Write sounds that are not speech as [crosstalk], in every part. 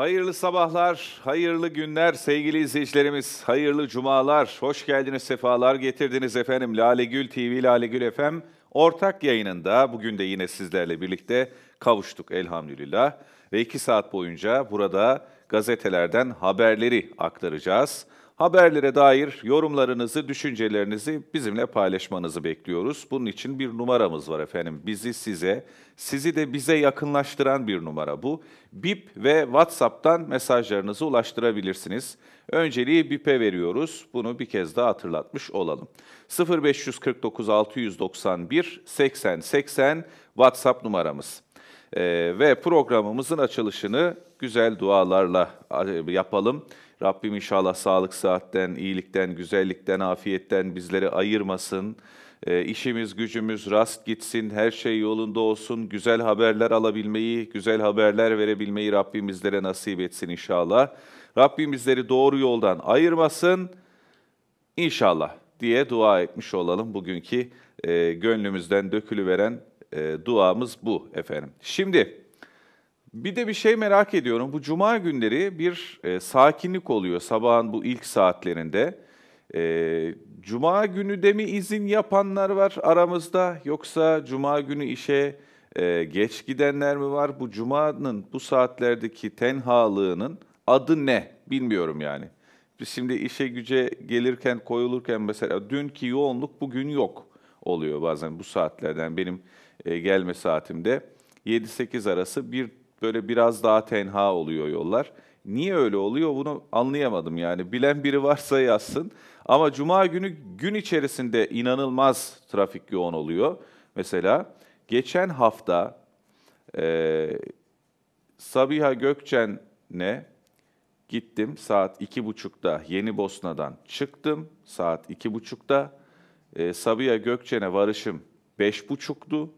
Hayırlı sabahlar, hayırlı günler sevgili izleyicilerimiz. Hayırlı cumalar, hoş geldiniz, sefalar getirdiniz efendim. Lale Gül TV, Lale Gül FM ortak yayınında bugün de yine sizlerle birlikte kavuştuk elhamdülillah. Ve iki saat boyunca burada gazetelerden haberleri aktaracağız. Haberlere dair yorumlarınızı, düşüncelerinizi bizimle paylaşmanızı bekliyoruz. Bunun için bir numaramız var efendim. Bizi size, sizi de bize yakınlaştıran bir numara bu. BIP ve WhatsApp'tan mesajlarınızı ulaştırabilirsiniz. Önceliği BIP'e veriyoruz. Bunu bir kez daha hatırlatmış olalım. 0549 691 80 80 WhatsApp numaramız. Ee, ve programımızın açılışını güzel dualarla e, yapalım. Rabbim inşallah sağlık, saatten, iyilikten, güzellikten, afiyetten bizleri ayırmasın. E, işimiz, gücümüz rast gitsin, her şey yolunda olsun. Güzel haberler alabilmeyi, güzel haberler verebilmeyi Rabbim bizlere nasip etsin inşallah. Rabbim bizleri doğru yoldan ayırmasın inşallah diye dua etmiş olalım. Bugünkü e, gönlümüzden dökülüveren e, duamız bu efendim. Şimdi... Bir de bir şey merak ediyorum. Bu cuma günleri bir e, sakinlik oluyor sabahın bu ilk saatlerinde. E, cuma günü de mi izin yapanlar var aramızda yoksa cuma günü işe e, geç gidenler mi var? Bu cumanın bu saatlerdeki tenhalığının adı ne bilmiyorum yani. Biz şimdi işe güce gelirken koyulurken mesela dünkü yoğunluk bugün yok oluyor bazen bu saatlerden benim e, gelme saatimde. 7-8 arası bir böyle biraz daha tenha oluyor yollar. Niye öyle oluyor bunu anlayamadım yani. Bilen biri varsa yazsın. Ama cuma günü gün içerisinde inanılmaz trafik yoğun oluyor. Mesela geçen hafta e, Sabiha Gökçen'e gittim saat iki buçukta Yeni Bosna'dan çıktım saat iki buçukta. E, Sabiha Gökçen'e varışım beş buçuktu.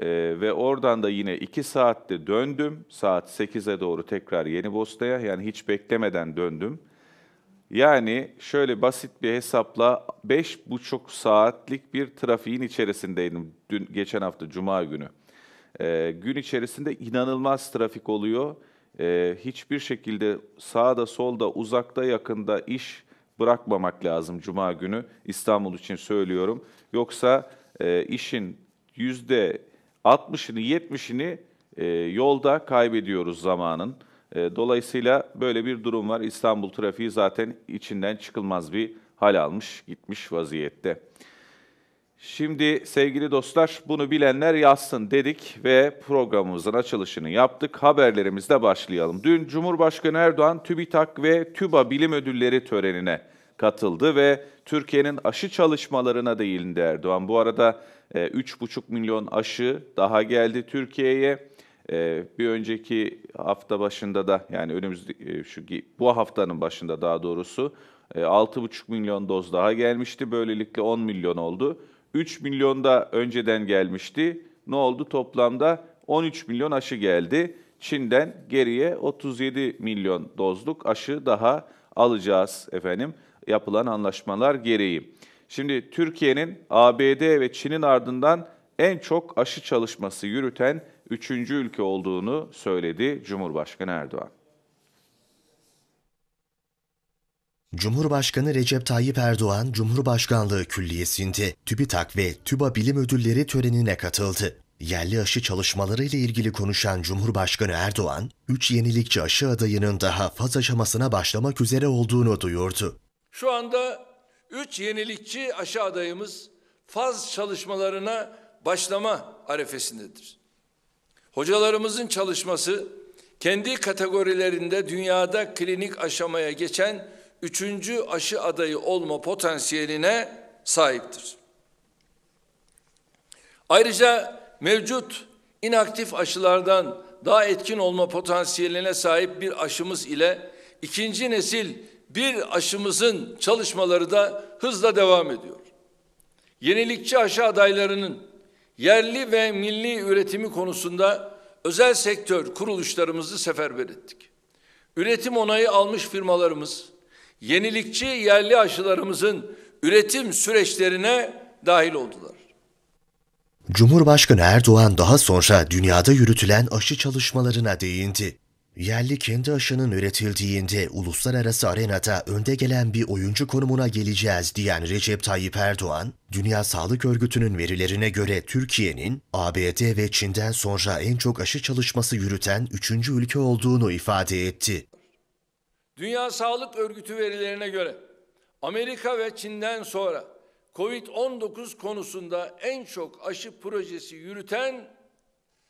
E, ve oradan da yine 2 saatte döndüm. Saat 8'e doğru tekrar Yeni Bosna'ya yani hiç beklemeden döndüm. Yani şöyle basit bir hesapla 5,5 saatlik bir trafiğin içerisindeydim dün geçen hafta cuma günü. Ee, gün içerisinde inanılmaz trafik oluyor. Ee, hiçbir şekilde sağda solda uzakta yakında iş bırakmamak lazım cuma günü İstanbul için söylüyorum. Yoksa e, işin yüzde 60'ını 70'ini e, yolda kaybediyoruz zamanın. E, dolayısıyla böyle bir durum var. İstanbul trafiği zaten içinden çıkılmaz bir hal almış, gitmiş vaziyette. Şimdi sevgili dostlar bunu bilenler yazsın dedik ve programımızın açılışını yaptık. Haberlerimizle başlayalım. Dün Cumhurbaşkanı Erdoğan TÜBİTAK ve TÜBA Bilim Ödülleri törenine katıldı ve Türkiye'nin aşı çalışmalarına değindi Erdoğan. Bu arada 3,5 e, milyon aşı daha geldi Türkiye'ye. E, bir önceki hafta başında da yani önümüz e, şu bu haftanın başında daha doğrusu 6,5 milyon doz daha gelmişti. Böylelikle 10 milyon oldu. 3 milyon da önceden gelmişti. Ne oldu? Toplamda 13 milyon aşı geldi. Çin'den geriye 37 milyon dozluk aşı daha alacağız efendim yapılan anlaşmalar gereği. Şimdi Türkiye'nin ABD ve Çin'in ardından en çok aşı çalışması yürüten üçüncü ülke olduğunu söyledi Cumhurbaşkanı Erdoğan. Cumhurbaşkanı Recep Tayyip Erdoğan, Cumhurbaşkanlığı Külliyesi'nde TÜBİTAK ve TÜBA Bilim Ödülleri törenine katıldı. Yerli aşı çalışmaları ile ilgili konuşan Cumhurbaşkanı Erdoğan, 3 yenilikçi aşı adayının daha faz aşamasına başlamak üzere olduğunu duyurdu. Şu anda üç yenilikçi aşı adayımız faz çalışmalarına başlama arefesindedir. Hocalarımızın çalışması kendi kategorilerinde dünyada klinik aşamaya geçen üçüncü aşı adayı olma potansiyeline sahiptir. Ayrıca mevcut inaktif aşılardan daha etkin olma potansiyeline sahip bir aşımız ile ikinci nesil bir aşımızın çalışmaları da hızla devam ediyor. Yenilikçi aşı adaylarının yerli ve milli üretimi konusunda özel sektör kuruluşlarımızı seferber ettik. Üretim onayı almış firmalarımız, yenilikçi yerli aşılarımızın üretim süreçlerine dahil oldular. Cumhurbaşkanı Erdoğan daha sonra dünyada yürütülen aşı çalışmalarına değindi. Yerli kendi aşının üretildiğinde uluslararası arenada önde gelen bir oyuncu konumuna geleceğiz diyen Recep Tayyip Erdoğan, Dünya Sağlık Örgütü'nün verilerine göre Türkiye'nin ABD ve Çin'den sonra en çok aşı çalışması yürüten üçüncü ülke olduğunu ifade etti. Dünya Sağlık Örgütü verilerine göre Amerika ve Çin'den sonra COVID-19 konusunda en çok aşı projesi yürüten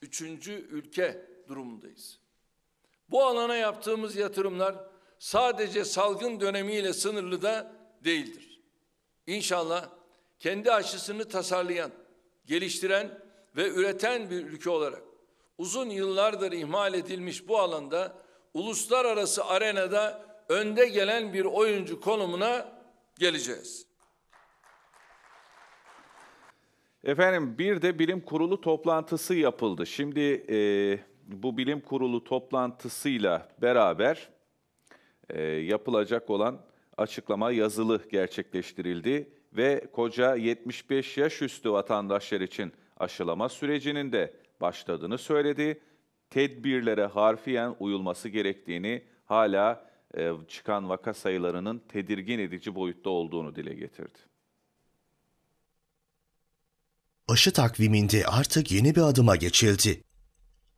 üçüncü ülke durumundayız. Bu alana yaptığımız yatırımlar sadece salgın dönemiyle sınırlı da değildir. İnşallah kendi aşısını tasarlayan, geliştiren ve üreten bir ülke olarak uzun yıllardır ihmal edilmiş bu alanda uluslararası arenada önde gelen bir oyuncu konumuna geleceğiz. Efendim bir de bilim kurulu toplantısı yapıldı. Şimdi e, bu bilim kurulu toplantısıyla beraber e, yapılacak olan açıklama yazılı gerçekleştirildi ve koca 75 yaş üstü vatandaşlar için aşılama sürecinin de başladığını söyledi. Tedbirlere harfiyen uyulması gerektiğini hala e, çıkan vaka sayılarının tedirgin edici boyutta olduğunu dile getirdi. Aşı takviminde artık yeni bir adıma geçildi.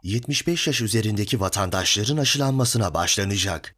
75 yaş üzerindeki vatandaşların aşılanmasına başlanacak.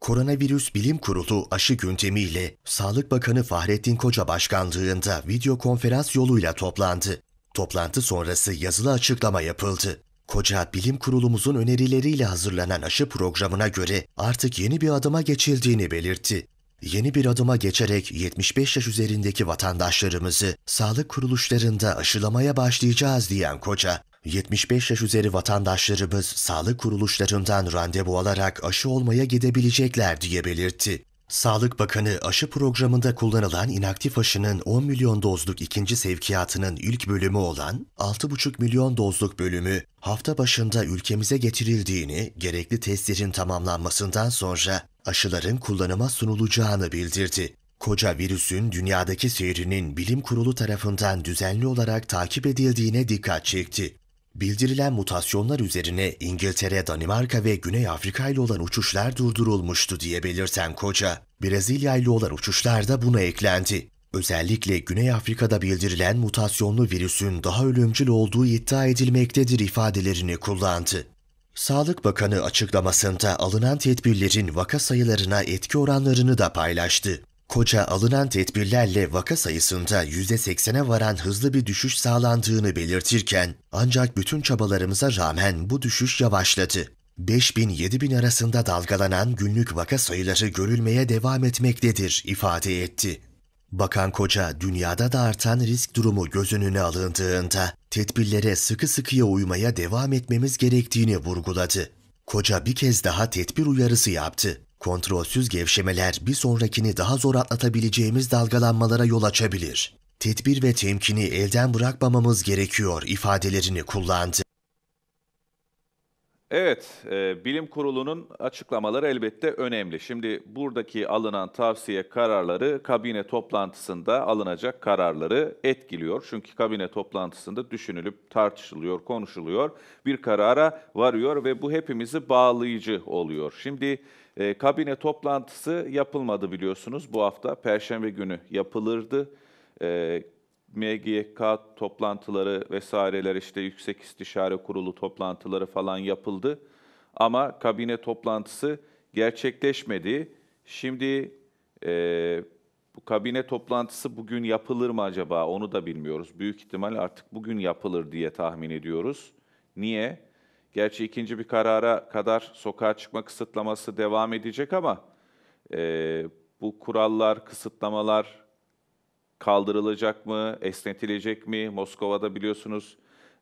Koronavirüs Bilim Kurulu aşı gündemiyle Sağlık Bakanı Fahrettin Koca başkanlığında video konferans yoluyla toplandı. Toplantı sonrası yazılı açıklama yapıldı. Koca Bilim Kurulumuzun önerileriyle hazırlanan aşı programına göre artık yeni bir adıma geçildiğini belirtti. Yeni bir adıma geçerek 75 yaş üzerindeki vatandaşlarımızı sağlık kuruluşlarında aşılamaya başlayacağız diyen Koca, 75 yaş üzeri vatandaşlarımız sağlık kuruluşlarından randevu alarak aşı olmaya gidebilecekler diye belirtti. Sağlık Bakanı aşı programında kullanılan inaktif aşının 10 milyon dozluk ikinci sevkiyatının ilk bölümü olan 6,5 milyon dozluk bölümü hafta başında ülkemize getirildiğini, gerekli testlerin tamamlanmasından sonra aşıların kullanıma sunulacağını bildirdi. Koca virüsün dünyadaki seyrinin bilim kurulu tarafından düzenli olarak takip edildiğine dikkat çekti. Bildirilen mutasyonlar üzerine İngiltere, Danimarka ve Güney Afrika ile olan uçuşlar durdurulmuştu diye belirten Koca, Brezilya ile olan uçuşlar da buna eklendi. Özellikle Güney Afrika'da bildirilen mutasyonlu virüsün daha ölümcül olduğu iddia edilmektedir ifadelerini kullandı. Sağlık Bakanı açıklamasında alınan tedbirlerin vaka sayılarına etki oranlarını da paylaştı. Koca alınan tedbirlerle vaka sayısında %80'e varan hızlı bir düşüş sağlandığını belirtirken ancak bütün çabalarımıza rağmen bu düşüş yavaşladı. 5000-7000 arasında dalgalanan günlük vaka sayıları görülmeye devam etmektedir ifade etti. Bakan Koca, dünyada da artan risk durumu göz önüne alındığında tedbirlere sıkı sıkıya uymaya devam etmemiz gerektiğini vurguladı. Koca bir kez daha tedbir uyarısı yaptı. Kontrolsüz gevşemeler bir sonrakini daha zor atlatabileceğimiz dalgalanmalara yol açabilir. Tedbir ve temkini elden bırakmamamız gerekiyor ifadelerini kullandı. Evet, e, bilim kurulunun açıklamaları elbette önemli. Şimdi buradaki alınan tavsiye kararları kabine toplantısında alınacak kararları etkiliyor. Çünkü kabine toplantısında düşünülüp tartışılıyor, konuşuluyor, bir karara varıyor ve bu hepimizi bağlayıcı oluyor. Şimdi e, kabine toplantısı yapılmadı biliyorsunuz. Bu hafta Perşembe günü yapılırdı. E, ee, MGK toplantıları vesaireler işte Yüksek İstişare Kurulu toplantıları falan yapıldı. Ama kabine toplantısı gerçekleşmedi. Şimdi e, bu kabine toplantısı bugün yapılır mı acaba onu da bilmiyoruz. Büyük ihtimal artık bugün yapılır diye tahmin ediyoruz. Niye? Gerçi ikinci bir karara kadar sokağa çıkma kısıtlaması devam edecek ama e, bu kurallar, kısıtlamalar kaldırılacak mı, esnetilecek mi? Moskova'da biliyorsunuz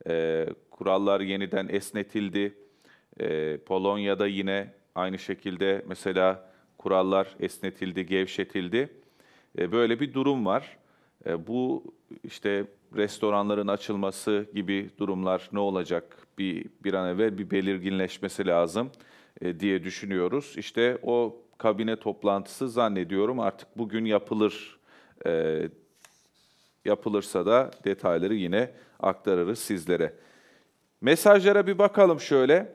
e, kurallar yeniden esnetildi. E, Polonya'da yine aynı şekilde mesela kurallar esnetildi, gevşetildi. E, böyle bir durum var. E, bu işte restoranların açılması gibi durumlar ne olacak? bir bir an evvel bir belirginleşmesi lazım e, diye düşünüyoruz. İşte o kabine toplantısı zannediyorum artık bugün yapılır. E, yapılırsa da detayları yine aktarırız sizlere. Mesajlara bir bakalım şöyle.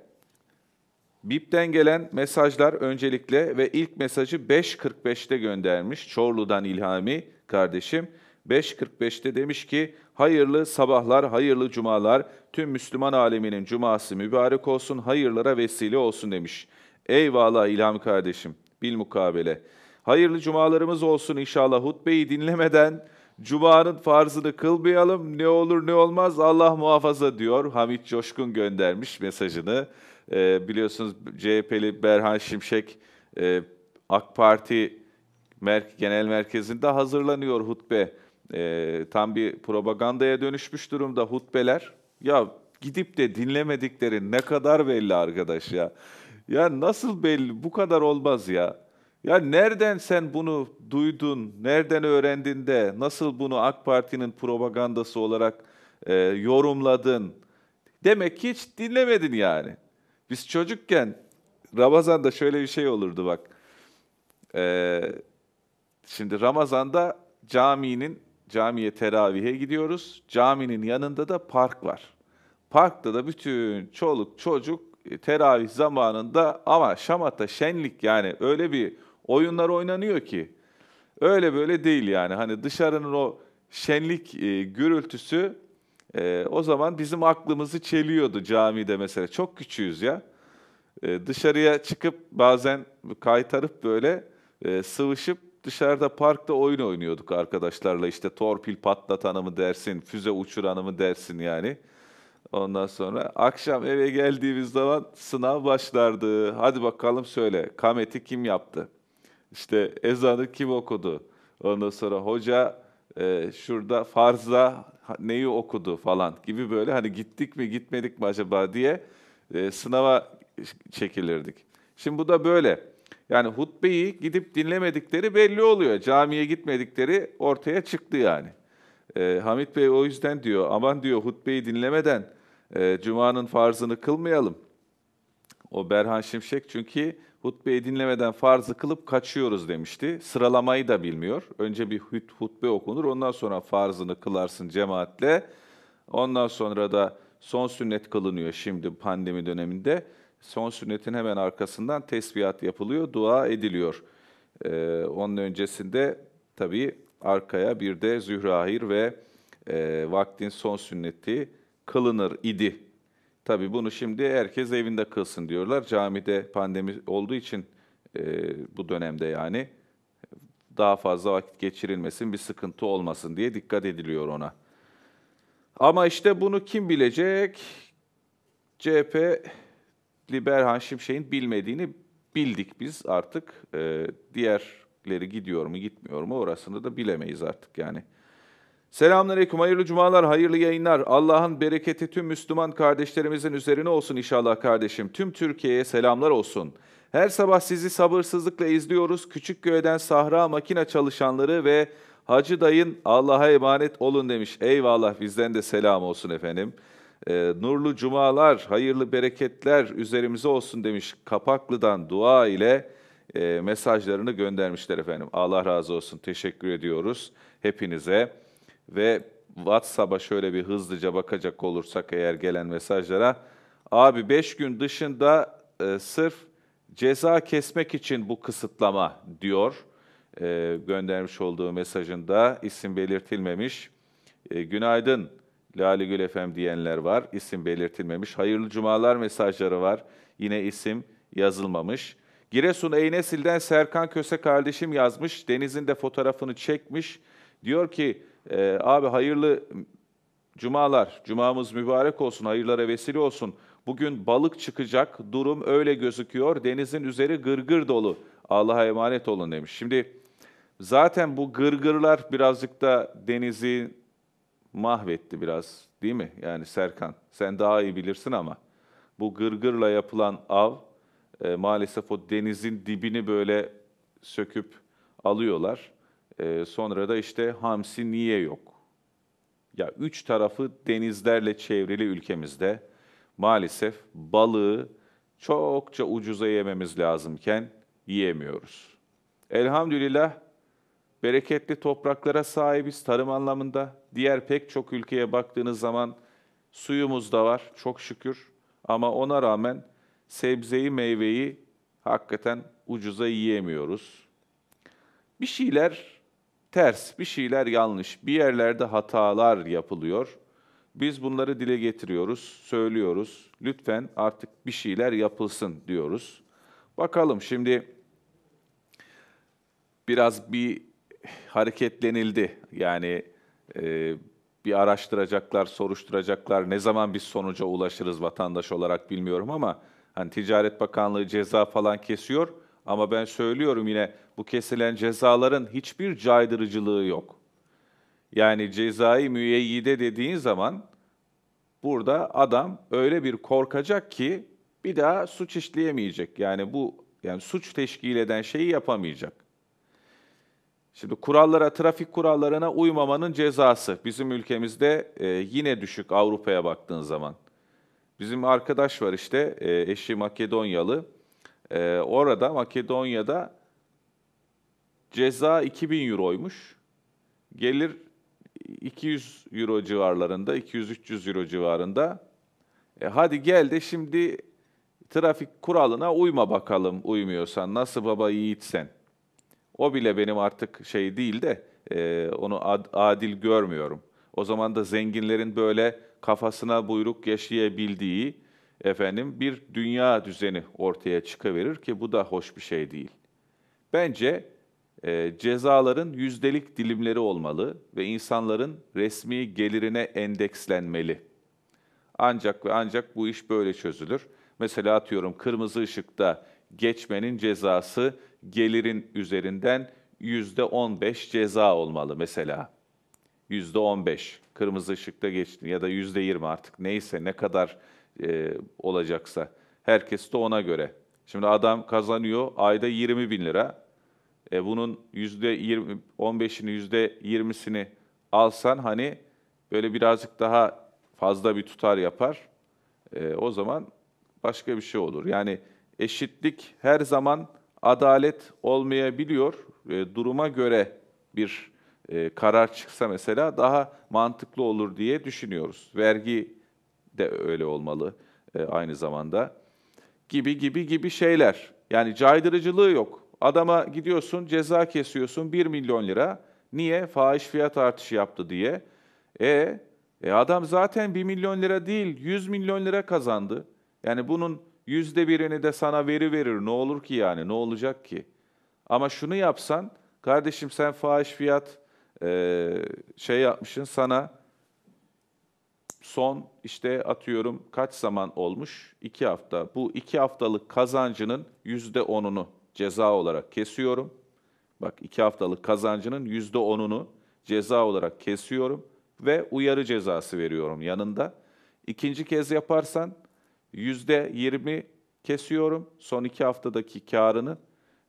bipten gelen mesajlar öncelikle ve ilk mesajı 5.45'te göndermiş Çorlu'dan İlhami kardeşim. 5.45'te demiş ki Hayırlı sabahlar, hayırlı cumalar. Tüm Müslüman aleminin cuması mübarek olsun, hayırlara vesile olsun demiş. Eyvallah ilham kardeşim. bil mukabele. Hayırlı cumalarımız olsun inşallah. Hutbeyi dinlemeden Cuma'nın farzını kılmayalım. Ne olur ne olmaz Allah muhafaza diyor. Hamit Coşkun göndermiş mesajını. Ee, biliyorsunuz CHP'li Berhan Şimşek e, AK Parti Mer Genel Merkezi'nde hazırlanıyor hutbe e, tam bir propagandaya dönüşmüş durumda hutbeler. Ya gidip de dinlemedikleri ne kadar belli arkadaş ya. Ya nasıl belli? Bu kadar olmaz ya. Ya nereden sen bunu duydun, nereden öğrendin de nasıl bunu AK Parti'nin propagandası olarak e, yorumladın? Demek ki hiç dinlemedin yani. Biz çocukken Ramazan'da şöyle bir şey olurdu bak. E, şimdi Ramazan'da caminin camiye teravihe gidiyoruz. Caminin yanında da park var. Parkta da bütün çoluk çocuk e, teravih zamanında ama şamata şenlik yani öyle bir oyunlar oynanıyor ki. Öyle böyle değil yani. Hani dışarının o şenlik e, gürültüsü e, o zaman bizim aklımızı çeliyordu camide mesela. Çok küçüğüz ya. dışarıya çıkıp bazen kaytarıp böyle sıvışıp dışarıda parkta oyun oynuyorduk arkadaşlarla. İşte torpil patlatanı mı dersin, füze uçuranı mı dersin yani. Ondan sonra akşam eve geldiğimiz zaman sınav başlardı. Hadi bakalım söyle. Kameti kim yaptı? İşte ezanı kim okudu? Ondan sonra hoca e, şurada farza neyi okudu falan gibi böyle hani gittik mi gitmedik mi acaba diye e, sınava çekilirdik. Şimdi bu da böyle. Yani hutbeyi gidip dinlemedikleri belli oluyor. Camiye gitmedikleri ortaya çıktı yani. E, Hamit Bey o yüzden diyor, aman diyor hutbeyi dinlemeden e, Cuma'nın farzını kılmayalım. O Berhan Şimşek çünkü hutbeyi dinlemeden farzı kılıp kaçıyoruz demişti. Sıralamayı da bilmiyor. Önce bir hut hutbe okunur, ondan sonra farzını kılarsın cemaatle. Ondan sonra da son sünnet kılınıyor şimdi pandemi döneminde son sünnetin hemen arkasından tesbihat yapılıyor, dua ediliyor. Ee, onun öncesinde tabii arkaya bir de zührahir ve e, vaktin son sünneti kılınır idi. Tabii bunu şimdi herkes evinde kılsın diyorlar. Camide pandemi olduğu için e, bu dönemde yani daha fazla vakit geçirilmesin, bir sıkıntı olmasın diye dikkat ediliyor ona. Ama işte bunu kim bilecek? CHP rahmetli Berhan Şimşek'in bilmediğini bildik biz artık. E, diğerleri gidiyor mu gitmiyor mu orasını da bilemeyiz artık yani. Selamünaleyküm, hayırlı cumalar, hayırlı yayınlar. Allah'ın bereketi tüm Müslüman kardeşlerimizin üzerine olsun inşallah kardeşim. Tüm Türkiye'ye selamlar olsun. Her sabah sizi sabırsızlıkla izliyoruz. küçük Küçükköy'den Sahra Makina çalışanları ve Hacı dayın Allah'a emanet olun demiş. Eyvallah bizden de selam olsun efendim. E, nurlu cumalar, hayırlı bereketler üzerimize olsun demiş Kapaklı'dan dua ile e, mesajlarını göndermişler efendim. Allah razı olsun, teşekkür ediyoruz hepinize. Ve WhatsApp'a şöyle bir hızlıca bakacak olursak eğer gelen mesajlara. Abi 5 gün dışında e, sırf ceza kesmek için bu kısıtlama diyor. E, göndermiş olduğu mesajında isim belirtilmemiş. E, günaydın. Lale Gül FM diyenler var. İsim belirtilmemiş. Hayırlı cumalar mesajları var. Yine isim yazılmamış. Giresun Eynesil'den Serkan Köse kardeşim yazmış. Deniz'in de fotoğrafını çekmiş. Diyor ki e, abi hayırlı cumalar, cumamız mübarek olsun, hayırlara vesile olsun. Bugün balık çıkacak, durum öyle gözüküyor. Denizin üzeri gırgır dolu. Allah'a emanet olun demiş. Şimdi zaten bu gırgırlar birazcık da denizin mahvetti biraz değil mi? Yani Serkan sen daha iyi bilirsin ama bu gırgırla yapılan av e, maalesef o denizin dibini böyle söküp alıyorlar. E, sonra da işte hamsi niye yok? Ya üç tarafı denizlerle çevrili ülkemizde maalesef balığı çokça ucuza yememiz lazımken yiyemiyoruz. Elhamdülillah bereketli topraklara sahibiz tarım anlamında. Diğer pek çok ülkeye baktığınız zaman suyumuz da var çok şükür ama ona rağmen sebzeyi, meyveyi hakikaten ucuza yiyemiyoruz. Bir şeyler ters, bir şeyler yanlış, bir yerlerde hatalar yapılıyor. Biz bunları dile getiriyoruz, söylüyoruz. Lütfen artık bir şeyler yapılsın diyoruz. Bakalım şimdi biraz bir hareketlenildi. Yani e, bir araştıracaklar, soruşturacaklar. Ne zaman biz sonuca ulaşırız vatandaş olarak bilmiyorum ama hani Ticaret Bakanlığı ceza falan kesiyor ama ben söylüyorum yine bu kesilen cezaların hiçbir caydırıcılığı yok. Yani cezai müeyyide dediğin zaman burada adam öyle bir korkacak ki bir daha suç işleyemeyecek. Yani bu yani suç teşkil eden şeyi yapamayacak. Şimdi kurallara, trafik kurallarına uymamanın cezası bizim ülkemizde e, yine düşük Avrupa'ya baktığın zaman. Bizim arkadaş var işte, e, eşi Makedonyalı. E, orada Makedonya'da ceza 2000 euroymuş. Gelir 200 euro civarlarında, 200-300 euro civarında. E, hadi gel de şimdi trafik kuralına uyma bakalım uymuyorsan. Nasıl baba yiğitsen. O bile benim artık şey değil de e, onu ad, adil görmüyorum. O zaman da zenginlerin böyle kafasına buyruk yaşayabildiği efendim bir dünya düzeni ortaya çıkıverir ki bu da hoş bir şey değil. Bence e, cezaların yüzdelik dilimleri olmalı ve insanların resmi gelirine endekslenmeli. Ancak ve ancak bu iş böyle çözülür. Mesela atıyorum kırmızı ışıkta geçmenin cezası gelirin üzerinden %15 ceza olmalı mesela. %15 kırmızı ışıkta geçti ya da %20 artık neyse ne kadar e, olacaksa. Herkes de ona göre. Şimdi adam kazanıyor ayda 20 bin lira. E bunun %20, 15'ini %20'sini alsan hani böyle birazcık daha fazla bir tutar yapar. E, o zaman başka bir şey olur. Yani eşitlik her zaman adalet olmayabiliyor. E, duruma göre bir e, karar çıksa mesela daha mantıklı olur diye düşünüyoruz. Vergi de öyle olmalı e, aynı zamanda. Gibi gibi gibi şeyler. Yani caydırıcılığı yok. Adama gidiyorsun ceza kesiyorsun 1 milyon lira. Niye? Fahiş fiyat artışı yaptı diye. E, e adam zaten 1 milyon lira değil 100 milyon lira kazandı. Yani bunun Yüzde birini de sana veri verir. Ne olur ki yani? Ne olacak ki? Ama şunu yapsan, kardeşim sen fahiş fiyat e, şey yapmışsın sana son işte atıyorum kaç zaman olmuş? İki hafta. Bu iki haftalık kazancının yüzde onunu ceza olarak kesiyorum. Bak iki haftalık kazancının yüzde onunu ceza olarak kesiyorum ve uyarı cezası veriyorum yanında. İkinci kez yaparsan %20 kesiyorum son iki haftadaki karının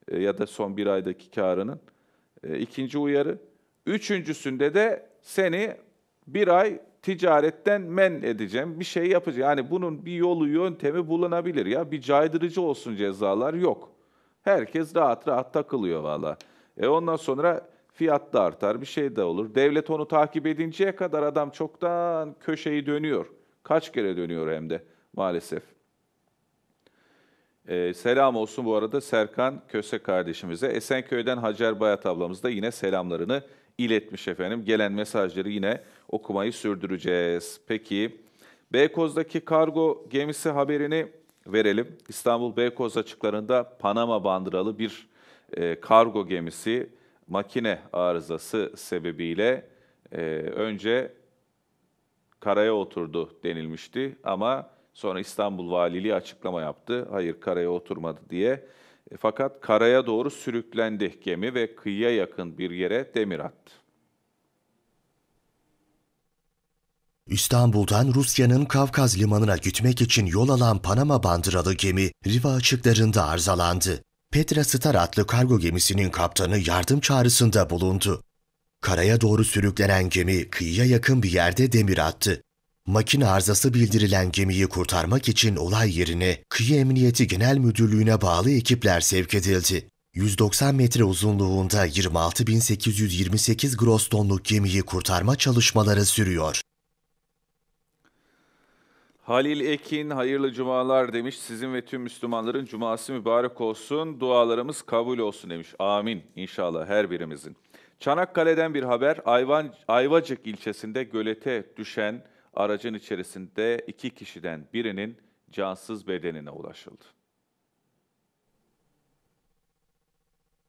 e, ya da son bir aydaki karının. E, ikinci uyarı. Üçüncüsünde de seni bir ay ticaretten men edeceğim, bir şey yapacağım. Yani bunun bir yolu, yöntemi bulunabilir ya. Bir caydırıcı olsun cezalar yok. Herkes rahat rahat takılıyor valla. E ondan sonra fiyat da artar, bir şey de olur. Devlet onu takip edinceye kadar adam çoktan köşeyi dönüyor. Kaç kere dönüyor hem de maalesef. Ee, selam olsun bu arada Serkan Köse kardeşimize. Esenköy'den Hacer Bayat ablamız da yine selamlarını iletmiş efendim. Gelen mesajları yine okumayı sürdüreceğiz. Peki Beykoz'daki kargo gemisi haberini verelim. İstanbul Beykoz açıklarında Panama bandıralı bir e, kargo gemisi makine arızası sebebiyle e, önce karaya oturdu denilmişti ama Sonra İstanbul Valiliği açıklama yaptı. Hayır karaya oturmadı diye. E, fakat karaya doğru sürüklendi gemi ve kıyıya yakın bir yere demir attı. İstanbul'dan Rusya'nın Kavkaz limanına gitmek için yol alan Panama bandıralı gemi Riva açıklarında arızalandı. Petra Star adlı kargo gemisinin kaptanı yardım çağrısında bulundu. Karaya doğru sürüklenen gemi kıyıya yakın bir yerde demir attı. Makine arızası bildirilen gemiyi kurtarmak için olay yerine Kıyı Emniyeti Genel Müdürlüğü'ne bağlı ekipler sevk edildi. 190 metre uzunluğunda 26.828 gross tonluk gemiyi kurtarma çalışmaları sürüyor. Halil Ekin hayırlı cumalar demiş. Sizin ve tüm Müslümanların cuması mübarek olsun. Dualarımız kabul olsun demiş. Amin inşallah her birimizin. Çanakkale'den bir haber. Ayvan, Ayvacık ilçesinde gölete düşen Aracın içerisinde iki kişiden birinin cansız bedenine ulaşıldı.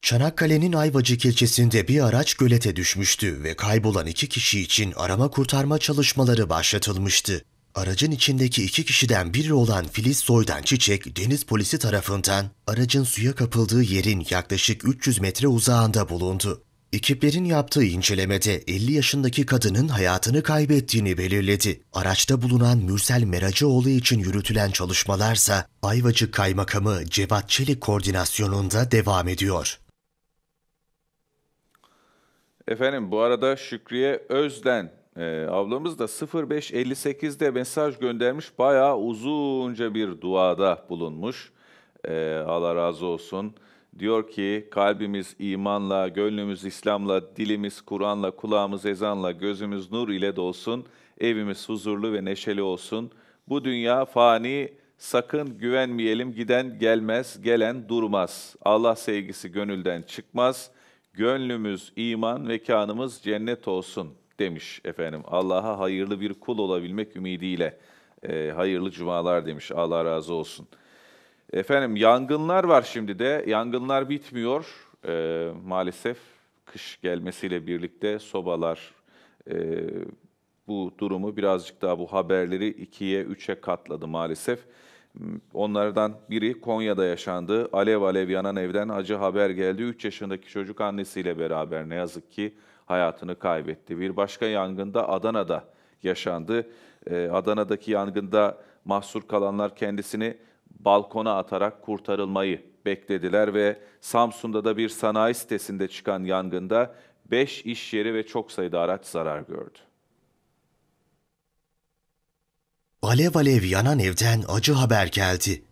Çanakkale'nin Ayvacık ilçesinde bir araç gölete düşmüştü ve kaybolan iki kişi için arama kurtarma çalışmaları başlatılmıştı. Aracın içindeki iki kişiden biri olan Filiz Soydan Çiçek, deniz polisi tarafından aracın suya kapıldığı yerin yaklaşık 300 metre uzağında bulundu. Ekiplerin yaptığı incelemede 50 yaşındaki kadının hayatını kaybettiğini belirledi. Araçta bulunan Mürsel Meracıoğlu için yürütülen çalışmalarsa Ayvacık Kaymakamı Cevat Çelik koordinasyonunda devam ediyor. Efendim bu arada Şükriye Özden e, ablamız da 0558'de mesaj göndermiş. Bayağı uzunca bir duada bulunmuş. E, Allah razı olsun. Diyor ki kalbimiz imanla, gönlümüz İslam'la, dilimiz Kur'an'la, kulağımız ezanla, gözümüz nur ile dolsun, evimiz huzurlu ve neşeli olsun. Bu dünya fani, sakın güvenmeyelim, giden gelmez, gelen durmaz. Allah sevgisi gönülden çıkmaz, gönlümüz iman, mekanımız cennet olsun demiş efendim. Allah'a hayırlı bir kul olabilmek ümidiyle. E, hayırlı cumalar demiş, Allah razı olsun.'' Efendim yangınlar var şimdi de. Yangınlar bitmiyor e, maalesef. Kış gelmesiyle birlikte sobalar e, bu durumu birazcık daha bu haberleri ikiye üçe katladı maalesef. Onlardan biri Konya'da yaşandı. Alev alev yanan evden acı haber geldi. 3 yaşındaki çocuk annesiyle beraber ne yazık ki hayatını kaybetti. Bir başka yangında Adana'da yaşandı. Ee, Adana'daki yangında mahsur kalanlar kendisini balkona atarak kurtarılmayı beklediler ve Samsun'da da bir sanayi sitesinde çıkan yangında 5 iş yeri ve çok sayıda araç zarar gördü. Alev alev yanan evden acı haber geldi.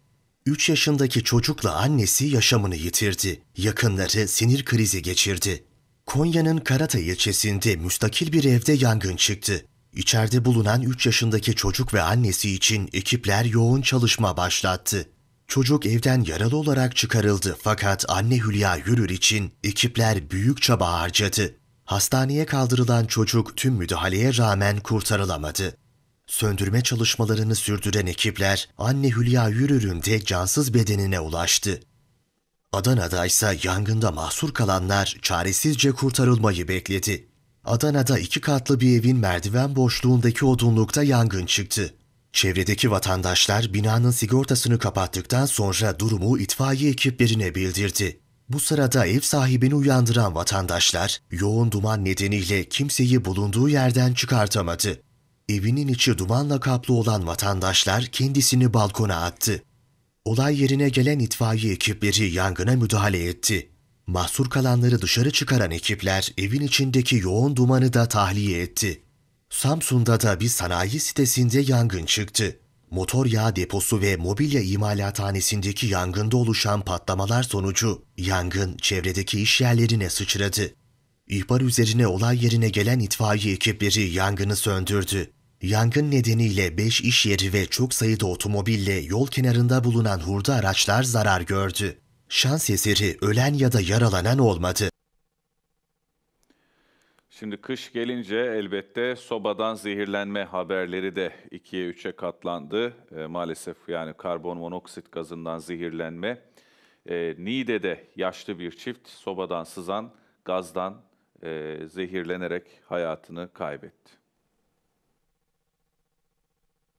3 yaşındaki çocukla annesi yaşamını yitirdi. Yakınları sinir krizi geçirdi. Konya'nın Karata ilçesinde müstakil bir evde yangın çıktı. İçeride bulunan 3 yaşındaki çocuk ve annesi için ekipler yoğun çalışma başlattı. Çocuk evden yaralı olarak çıkarıldı fakat anne Hülya Yürür için ekipler büyük çaba harcadı. Hastaneye kaldırılan çocuk tüm müdahaleye rağmen kurtarılamadı. Söndürme çalışmalarını sürdüren ekipler anne Hülya Yürür'ün de cansız bedenine ulaştı. Adana'da ise yangında mahsur kalanlar çaresizce kurtarılmayı bekledi. Adana'da iki katlı bir evin merdiven boşluğundaki odunlukta yangın çıktı. Çevredeki vatandaşlar binanın sigortasını kapattıktan sonra durumu itfaiye ekiplerine bildirdi. Bu sırada ev sahibini uyandıran vatandaşlar yoğun duman nedeniyle kimseyi bulunduğu yerden çıkartamadı. Evinin içi dumanla kaplı olan vatandaşlar kendisini balkona attı. Olay yerine gelen itfaiye ekipleri yangına müdahale etti. Mahsur kalanları dışarı çıkaran ekipler evin içindeki yoğun dumanı da tahliye etti. Samsun'da da bir sanayi sitesinde yangın çıktı. Motor yağ deposu ve mobilya imalathanesindeki yangında oluşan patlamalar sonucu yangın çevredeki iş yerlerine sıçradı. İhbar üzerine olay yerine gelen itfaiye ekipleri yangını söndürdü. Yangın nedeniyle 5 iş yeri ve çok sayıda otomobille yol kenarında bulunan hurda araçlar zarar gördü şans eseri ölen ya da yaralanan olmadı. Şimdi kış gelince elbette sobadan zehirlenme haberleri de ikiye üçe katlandı. E, maalesef yani karbon monoksit gazından zehirlenme. E, Niğde'de yaşlı bir çift sobadan sızan gazdan e, zehirlenerek hayatını kaybetti.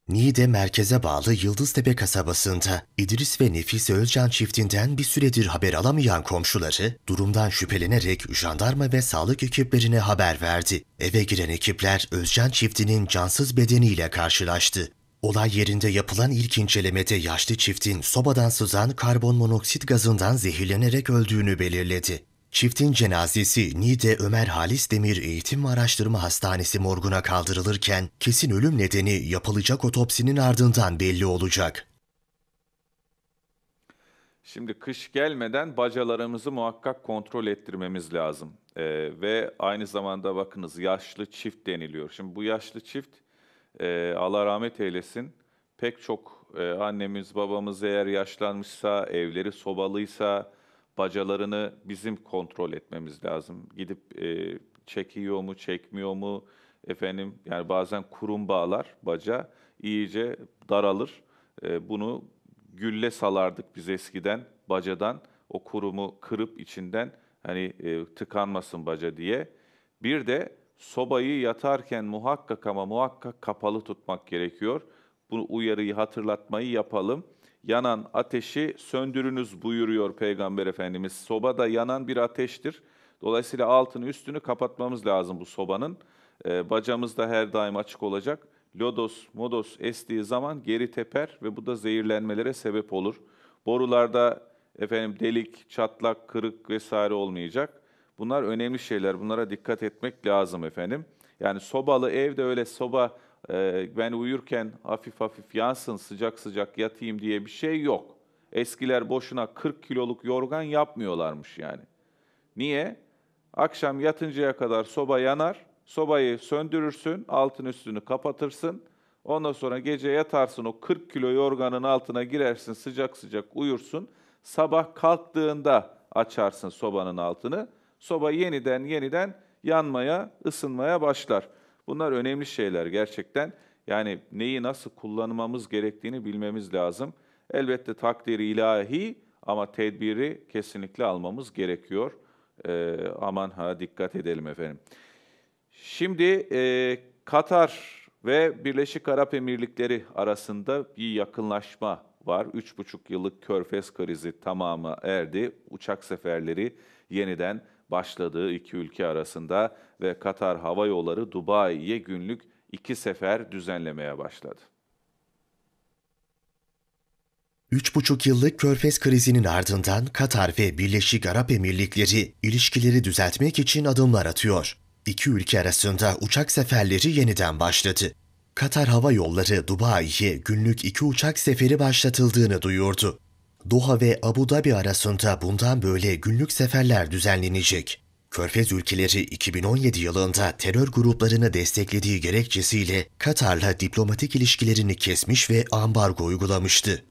Niğde merkeze bağlı Yıldıztepe kasabasında İdris ve Nefise Özcan çiftinden bir süredir haber alamayan komşuları durumdan şüphelenerek jandarma ve sağlık ekiplerine haber verdi. Eve giren ekipler Özcan çiftinin cansız bedeniyle karşılaştı. Olay yerinde yapılan ilk incelemede yaşlı çiftin sobadan sızan monoksit gazından zehirlenerek öldüğünü belirledi. Çiftin cenazesi Nide Ömer Halis Demir Eğitim ve Araştırma Hastanesi morguna kaldırılırken kesin ölüm nedeni yapılacak otopsinin ardından belli olacak. Şimdi kış gelmeden bacalarımızı muhakkak kontrol ettirmemiz lazım. Ee, ve aynı zamanda bakınız yaşlı çift deniliyor. Şimdi bu yaşlı çift e, Allah rahmet eylesin pek çok e, annemiz babamız eğer yaşlanmışsa, evleri sobalıysa bacalarını bizim kontrol etmemiz lazım. Gidip e, çekiyor mu, çekmiyor mu? Efendim yani bazen kurum bağlar baca iyice daralır. E, bunu gülle salardık biz eskiden bacadan o kurumu kırıp içinden hani e, tıkanmasın baca diye. Bir de sobayı yatarken muhakkak ama muhakkak kapalı tutmak gerekiyor. Bunu uyarıyı hatırlatmayı yapalım yanan ateşi söndürünüz buyuruyor Peygamber Efendimiz. Sobada yanan bir ateştir. Dolayısıyla altını üstünü kapatmamız lazım bu sobanın. E, bacamız da her daim açık olacak. Lodos, modos estiği zaman geri teper ve bu da zehirlenmelere sebep olur. Borularda efendim delik, çatlak, kırık vesaire olmayacak. Bunlar önemli şeyler. Bunlara dikkat etmek lazım efendim. Yani sobalı evde öyle soba ee, ben uyurken hafif hafif yansın, sıcak sıcak yatayım diye bir şey yok. Eskiler boşuna 40 kiloluk yorgan yapmıyorlarmış yani. Niye? Akşam yatıncaya kadar soba yanar, sobayı söndürürsün, altın üstünü kapatırsın. Ondan sonra gece yatarsın o 40 kilo yorganın altına girersin, sıcak sıcak uyursun. Sabah kalktığında açarsın sobanın altını. Soba yeniden yeniden yanmaya, ısınmaya başlar.'' Bunlar önemli şeyler gerçekten. Yani neyi nasıl kullanmamız gerektiğini bilmemiz lazım. Elbette takdiri ilahi ama tedbiri kesinlikle almamız gerekiyor. Ee, aman ha dikkat edelim efendim. Şimdi e, Katar ve Birleşik Arap Emirlikleri arasında bir yakınlaşma var. 3,5 yıllık körfez krizi tamamı erdi. Uçak seferleri yeniden başladığı iki ülke arasında ve Katar Hava Yolları Dubai'ye günlük iki sefer düzenlemeye başladı. 3,5 yıllık körfez krizinin ardından Katar ve Birleşik Arap Emirlikleri ilişkileri düzeltmek için adımlar atıyor. İki ülke arasında uçak seferleri yeniden başladı. Katar Hava Yolları Dubai'ye günlük iki uçak seferi başlatıldığını duyurdu. Doha ve Abu Dhabi arasında bundan böyle günlük seferler düzenlenecek. Körfez ülkeleri 2017 yılında terör gruplarını desteklediği gerekçesiyle Katar'la diplomatik ilişkilerini kesmiş ve ambargo uygulamıştı.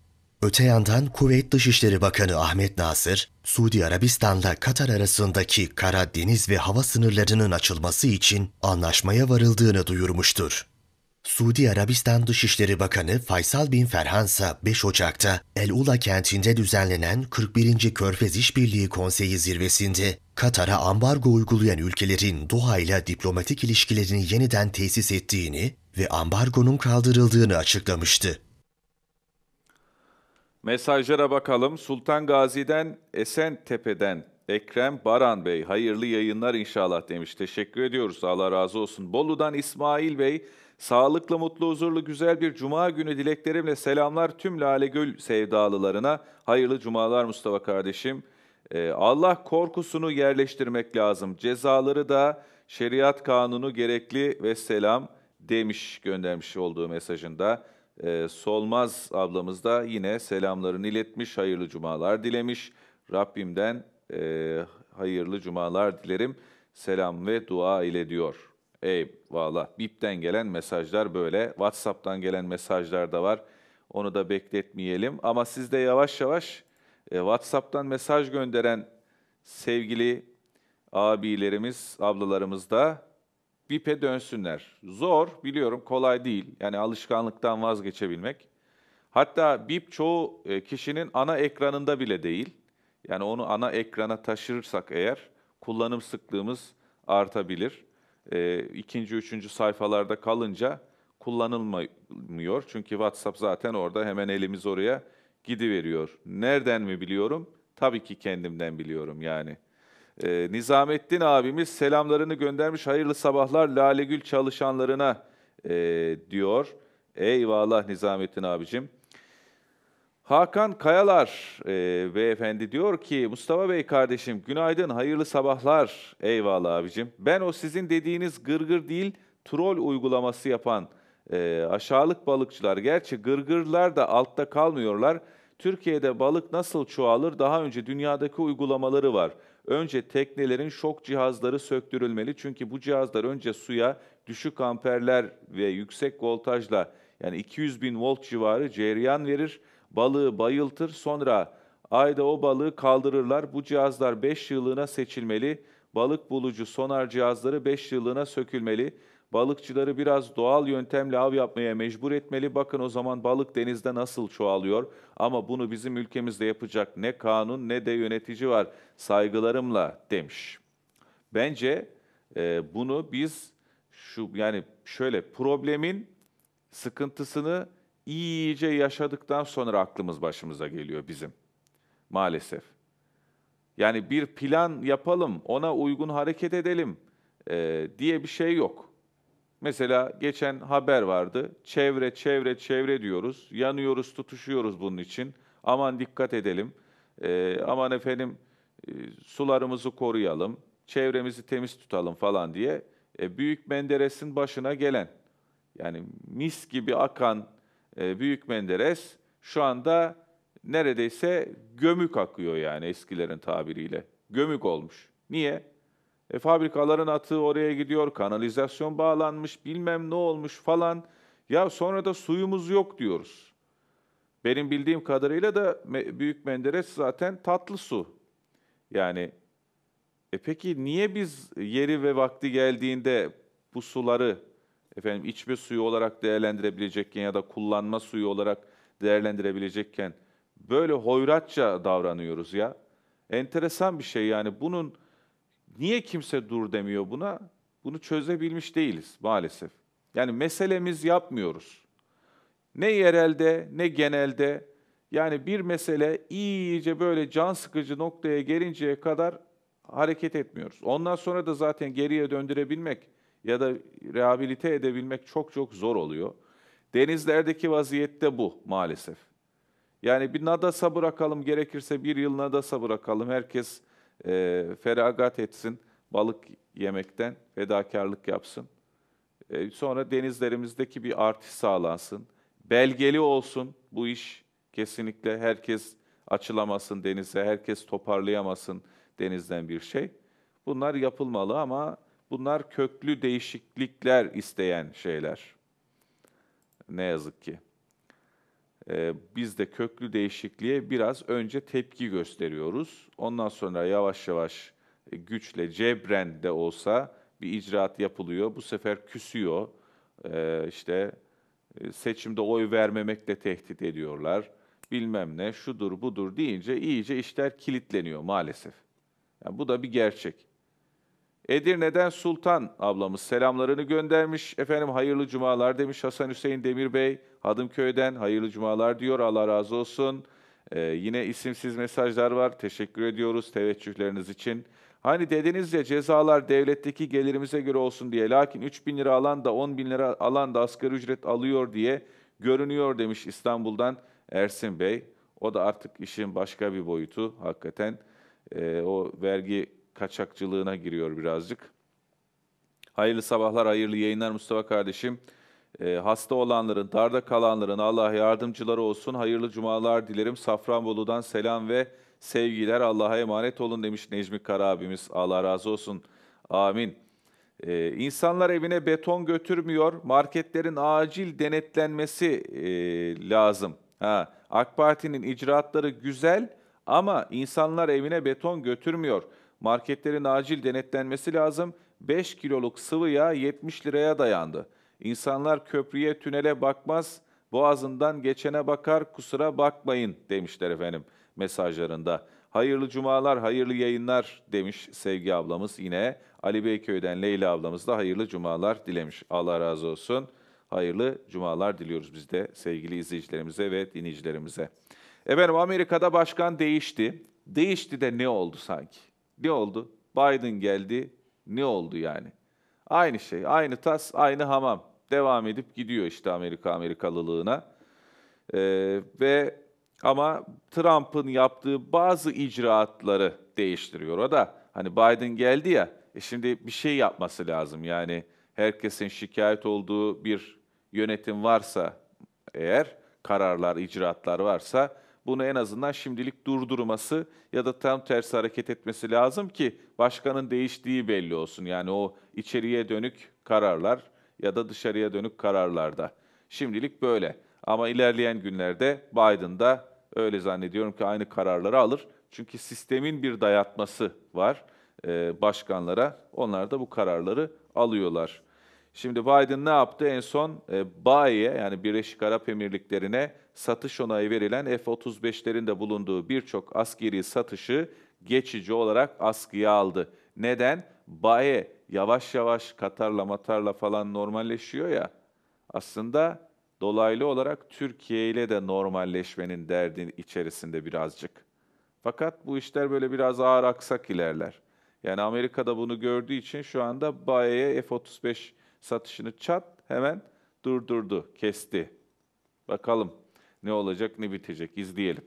Öte yandan Kuveyt Dışişleri Bakanı Ahmet Nasır, Suudi Arabistan'la Katar arasındaki kara, deniz ve hava sınırlarının açılması için anlaşmaya varıldığını duyurmuştur. Suudi Arabistan Dışişleri Bakanı Faysal bin Ferhansa 5 Ocak'ta El Ula kentinde düzenlenen 41. Körfez İşbirliği Konseyi zirvesinde Katar'a ambargo uygulayan ülkelerin Doha ile diplomatik ilişkilerini yeniden tesis ettiğini ve ambargonun kaldırıldığını açıklamıştı. Mesajlara bakalım. Sultan Gazi'den Esen Tepe'den, Ekrem Baran Bey hayırlı yayınlar inşallah demiş. Teşekkür ediyoruz. Allah razı olsun. Bolu'dan İsmail Bey Sağlıklı, mutlu, huzurlu, güzel bir cuma günü dileklerimle selamlar tüm Lale Göl sevdalılarına. Hayırlı cumalar Mustafa kardeşim. Ee, Allah korkusunu yerleştirmek lazım. Cezaları da şeriat kanunu gerekli ve selam demiş göndermiş olduğu mesajında. Ee, Solmaz ablamız da yine selamlarını iletmiş, hayırlı cumalar dilemiş. Rabbimden e, hayırlı cumalar dilerim. Selam ve dua ile diyor. Ey Eyvallah. BİP'ten gelen mesajlar böyle. WhatsApp'tan gelen mesajlar da var. Onu da bekletmeyelim. Ama siz de yavaş yavaş e, WhatsApp'tan mesaj gönderen sevgili abilerimiz, ablalarımız da bipe dönsünler. Zor, biliyorum kolay değil. Yani alışkanlıktan vazgeçebilmek. Hatta BIP çoğu e, kişinin ana ekranında bile değil. Yani onu ana ekrana taşırırsak eğer kullanım sıklığımız artabilir e, ikinci, üçüncü sayfalarda kalınca kullanılmıyor. Çünkü WhatsApp zaten orada hemen elimiz oraya gidiveriyor. Nereden mi biliyorum? Tabii ki kendimden biliyorum yani. Ee, Nizamettin abimiz selamlarını göndermiş. Hayırlı sabahlar Lalegül çalışanlarına e, diyor. Eyvallah Nizamettin abicim. Hakan Kayalar e, beyefendi diyor ki Mustafa Bey kardeşim günaydın hayırlı sabahlar eyvallah abicim. Ben o sizin dediğiniz gırgır değil troll uygulaması yapan e, aşağılık balıkçılar gerçi gırgırlar da altta kalmıyorlar. Türkiye'de balık nasıl çoğalır daha önce dünyadaki uygulamaları var. Önce teknelerin şok cihazları söktürülmeli çünkü bu cihazlar önce suya düşük amperler ve yüksek voltajla yani 200 bin volt civarı cereyan verir balığı bayıltır, sonra ayda o balığı kaldırırlar. Bu cihazlar 5 yıllığına seçilmeli. Balık bulucu sonar cihazları 5 yıllığına sökülmeli. Balıkçıları biraz doğal yöntemle av yapmaya mecbur etmeli. Bakın o zaman balık denizde nasıl çoğalıyor. Ama bunu bizim ülkemizde yapacak ne kanun ne de yönetici var. Saygılarımla demiş. Bence e, bunu biz şu yani şöyle problemin sıkıntısını iyice yaşadıktan sonra aklımız başımıza geliyor bizim. Maalesef. Yani bir plan yapalım, ona uygun hareket edelim e, diye bir şey yok. Mesela geçen haber vardı. Çevre, çevre, çevre diyoruz. Yanıyoruz, tutuşuyoruz bunun için. Aman dikkat edelim. E, aman efendim e, sularımızı koruyalım. Çevremizi temiz tutalım falan diye. E, Büyük Menderes'in başına gelen, yani mis gibi akan, ee, Büyük Menderes şu anda neredeyse gömük akıyor yani eskilerin tabiriyle. Gömük olmuş. Niye? E, fabrikaların atığı oraya gidiyor, kanalizasyon bağlanmış, bilmem ne olmuş falan. Ya sonra da suyumuz yok diyoruz. Benim bildiğim kadarıyla da Büyük Menderes zaten tatlı su. Yani e peki niye biz yeri ve vakti geldiğinde bu suları efendim içme suyu olarak değerlendirebilecekken ya da kullanma suyu olarak değerlendirebilecekken böyle hoyratça davranıyoruz ya. Enteresan bir şey yani bunun niye kimse dur demiyor buna? Bunu çözebilmiş değiliz maalesef. Yani meselemiz yapmıyoruz. Ne yerelde ne genelde yani bir mesele iyice böyle can sıkıcı noktaya gelinceye kadar hareket etmiyoruz. Ondan sonra da zaten geriye döndürebilmek ya da rehabilite edebilmek çok çok zor oluyor. Denizlerdeki vaziyette bu maalesef. Yani bir nadasa bırakalım gerekirse bir yıl nadasa bırakalım. Herkes e, feragat etsin balık yemekten, fedakarlık yapsın. E, sonra denizlerimizdeki bir artış sağlansın. Belgeli olsun bu iş kesinlikle herkes açılamasın denize, herkes toparlayamasın denizden bir şey. Bunlar yapılmalı ama Bunlar köklü değişiklikler isteyen şeyler. Ne yazık ki. Ee, biz de köklü değişikliğe biraz önce tepki gösteriyoruz. Ondan sonra yavaş yavaş e, güçle, cebren de olsa bir icraat yapılıyor. Bu sefer küsüyor. Ee, işte e, seçimde oy vermemekle tehdit ediyorlar. Bilmem ne, şudur budur deyince iyice işler kilitleniyor maalesef. Yani bu da bir gerçek. Edirne'den Sultan ablamız selamlarını göndermiş. Efendim hayırlı cumalar demiş Hasan Hüseyin Demir Bey. Hadımköy'den hayırlı cumalar diyor. Allah razı olsun. Ee, yine isimsiz mesajlar var. Teşekkür ediyoruz teveccühleriniz için. Hani dediniz ya cezalar devletteki gelirimize göre olsun diye. Lakin 3 bin lira alan da 10 bin lira alan da asgari ücret alıyor diye görünüyor demiş İstanbul'dan Ersin Bey. O da artık işin başka bir boyutu hakikaten. Ee, o vergi kaçakçılığına giriyor birazcık. Hayırlı sabahlar, hayırlı yayınlar Mustafa kardeşim. E, hasta olanların, darda kalanların Allah yardımcıları olsun. Hayırlı cumalar dilerim. Safranbolu'dan selam ve sevgiler. Allah'a emanet olun demiş Necmi Kara abimiz. Allah razı olsun. Amin. E, insanlar evine beton götürmüyor. Marketlerin acil denetlenmesi e, lazım. Ha, AK Parti'nin icraatları güzel ama insanlar evine beton götürmüyor.'' Marketlerin acil denetlenmesi lazım. 5 kiloluk sıvı yağ 70 liraya dayandı. İnsanlar köprüye, tünele bakmaz, boğazından geçene bakar, kusura bakmayın demişler efendim mesajlarında. Hayırlı cumalar, hayırlı yayınlar demiş Sevgi ablamız yine. Ali Beyköy'den Leyla ablamız da hayırlı cumalar dilemiş. Allah razı olsun. Hayırlı cumalar diliyoruz biz de sevgili izleyicilerimize ve dinleyicilerimize. Efendim Amerika'da başkan değişti. Değişti de ne oldu sanki? Ne oldu? Biden geldi. Ne oldu yani? Aynı şey, aynı tas, aynı hamam. Devam edip gidiyor işte Amerika Amerikalılığına. Ee, ve ama Trump'ın yaptığı bazı icraatları değiştiriyor. O da hani Biden geldi ya, e şimdi bir şey yapması lazım. Yani herkesin şikayet olduğu bir yönetim varsa eğer, kararlar, icraatlar varsa bunu en azından şimdilik durdurması ya da tam tersi hareket etmesi lazım ki başkanın değiştiği belli olsun. Yani o içeriye dönük kararlar ya da dışarıya dönük kararlarda. Şimdilik böyle. Ama ilerleyen günlerde Biden da öyle zannediyorum ki aynı kararları alır. Çünkü sistemin bir dayatması var başkanlara. Onlar da bu kararları alıyorlar. Şimdi Biden ne yaptı? En son e, BAE'ye yani Birleşik Arap Emirlikleri'ne satış onayı verilen F-35'lerin de bulunduğu birçok askeri satışı geçici olarak askıya aldı. Neden? BAE yavaş yavaş Katar'la Matar'la falan normalleşiyor ya. Aslında dolaylı olarak Türkiye ile de normalleşmenin derdin içerisinde birazcık. Fakat bu işler böyle biraz ağır aksak ilerler. Yani Amerika da bunu gördüğü için şu anda BAE'ye F-35 satışını çat hemen durdurdu, kesti. Bakalım ne olacak ne bitecek izleyelim.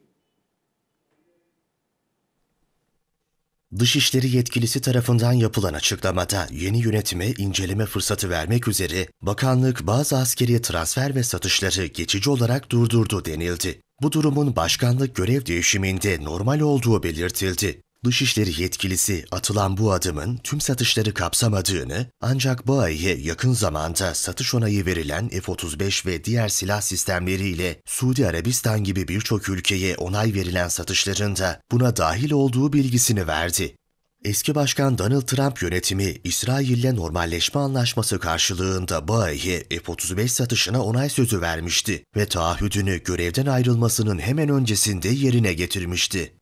Dışişleri yetkilisi tarafından yapılan açıklamada yeni yönetime inceleme fırsatı vermek üzere bakanlık bazı askeri transfer ve satışları geçici olarak durdurdu denildi. Bu durumun başkanlık görev değişiminde normal olduğu belirtildi. Dışişleri yetkilisi atılan bu adımın tüm satışları kapsamadığını ancak BAE'ye yakın zamanda satış onayı verilen F-35 ve diğer silah sistemleriyle Suudi Arabistan gibi birçok ülkeye onay verilen satışların da buna dahil olduğu bilgisini verdi. Eski Başkan Donald Trump yönetimi İsrail'le normalleşme anlaşması karşılığında BAE'ye F-35 satışına onay sözü vermişti ve taahhüdünü görevden ayrılmasının hemen öncesinde yerine getirmişti.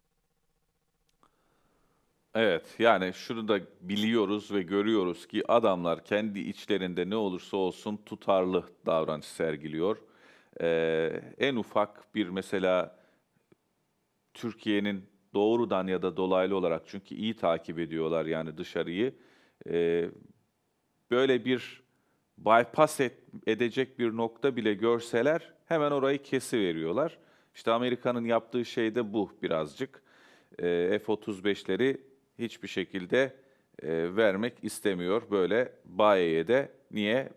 Evet, yani şunu da biliyoruz ve görüyoruz ki adamlar kendi içlerinde ne olursa olsun tutarlı davranış sergiliyor. Ee, en ufak bir mesela Türkiye'nin doğrudan ya da dolaylı olarak çünkü iyi takip ediyorlar yani dışarıyı. Ee, böyle bir bypass et, edecek bir nokta bile görseler hemen orayı kesi veriyorlar. İşte Amerika'nın yaptığı şey de bu birazcık. Ee, F-35'leri hiçbir şekilde e, vermek istemiyor böyle Baye'ye de. Niye?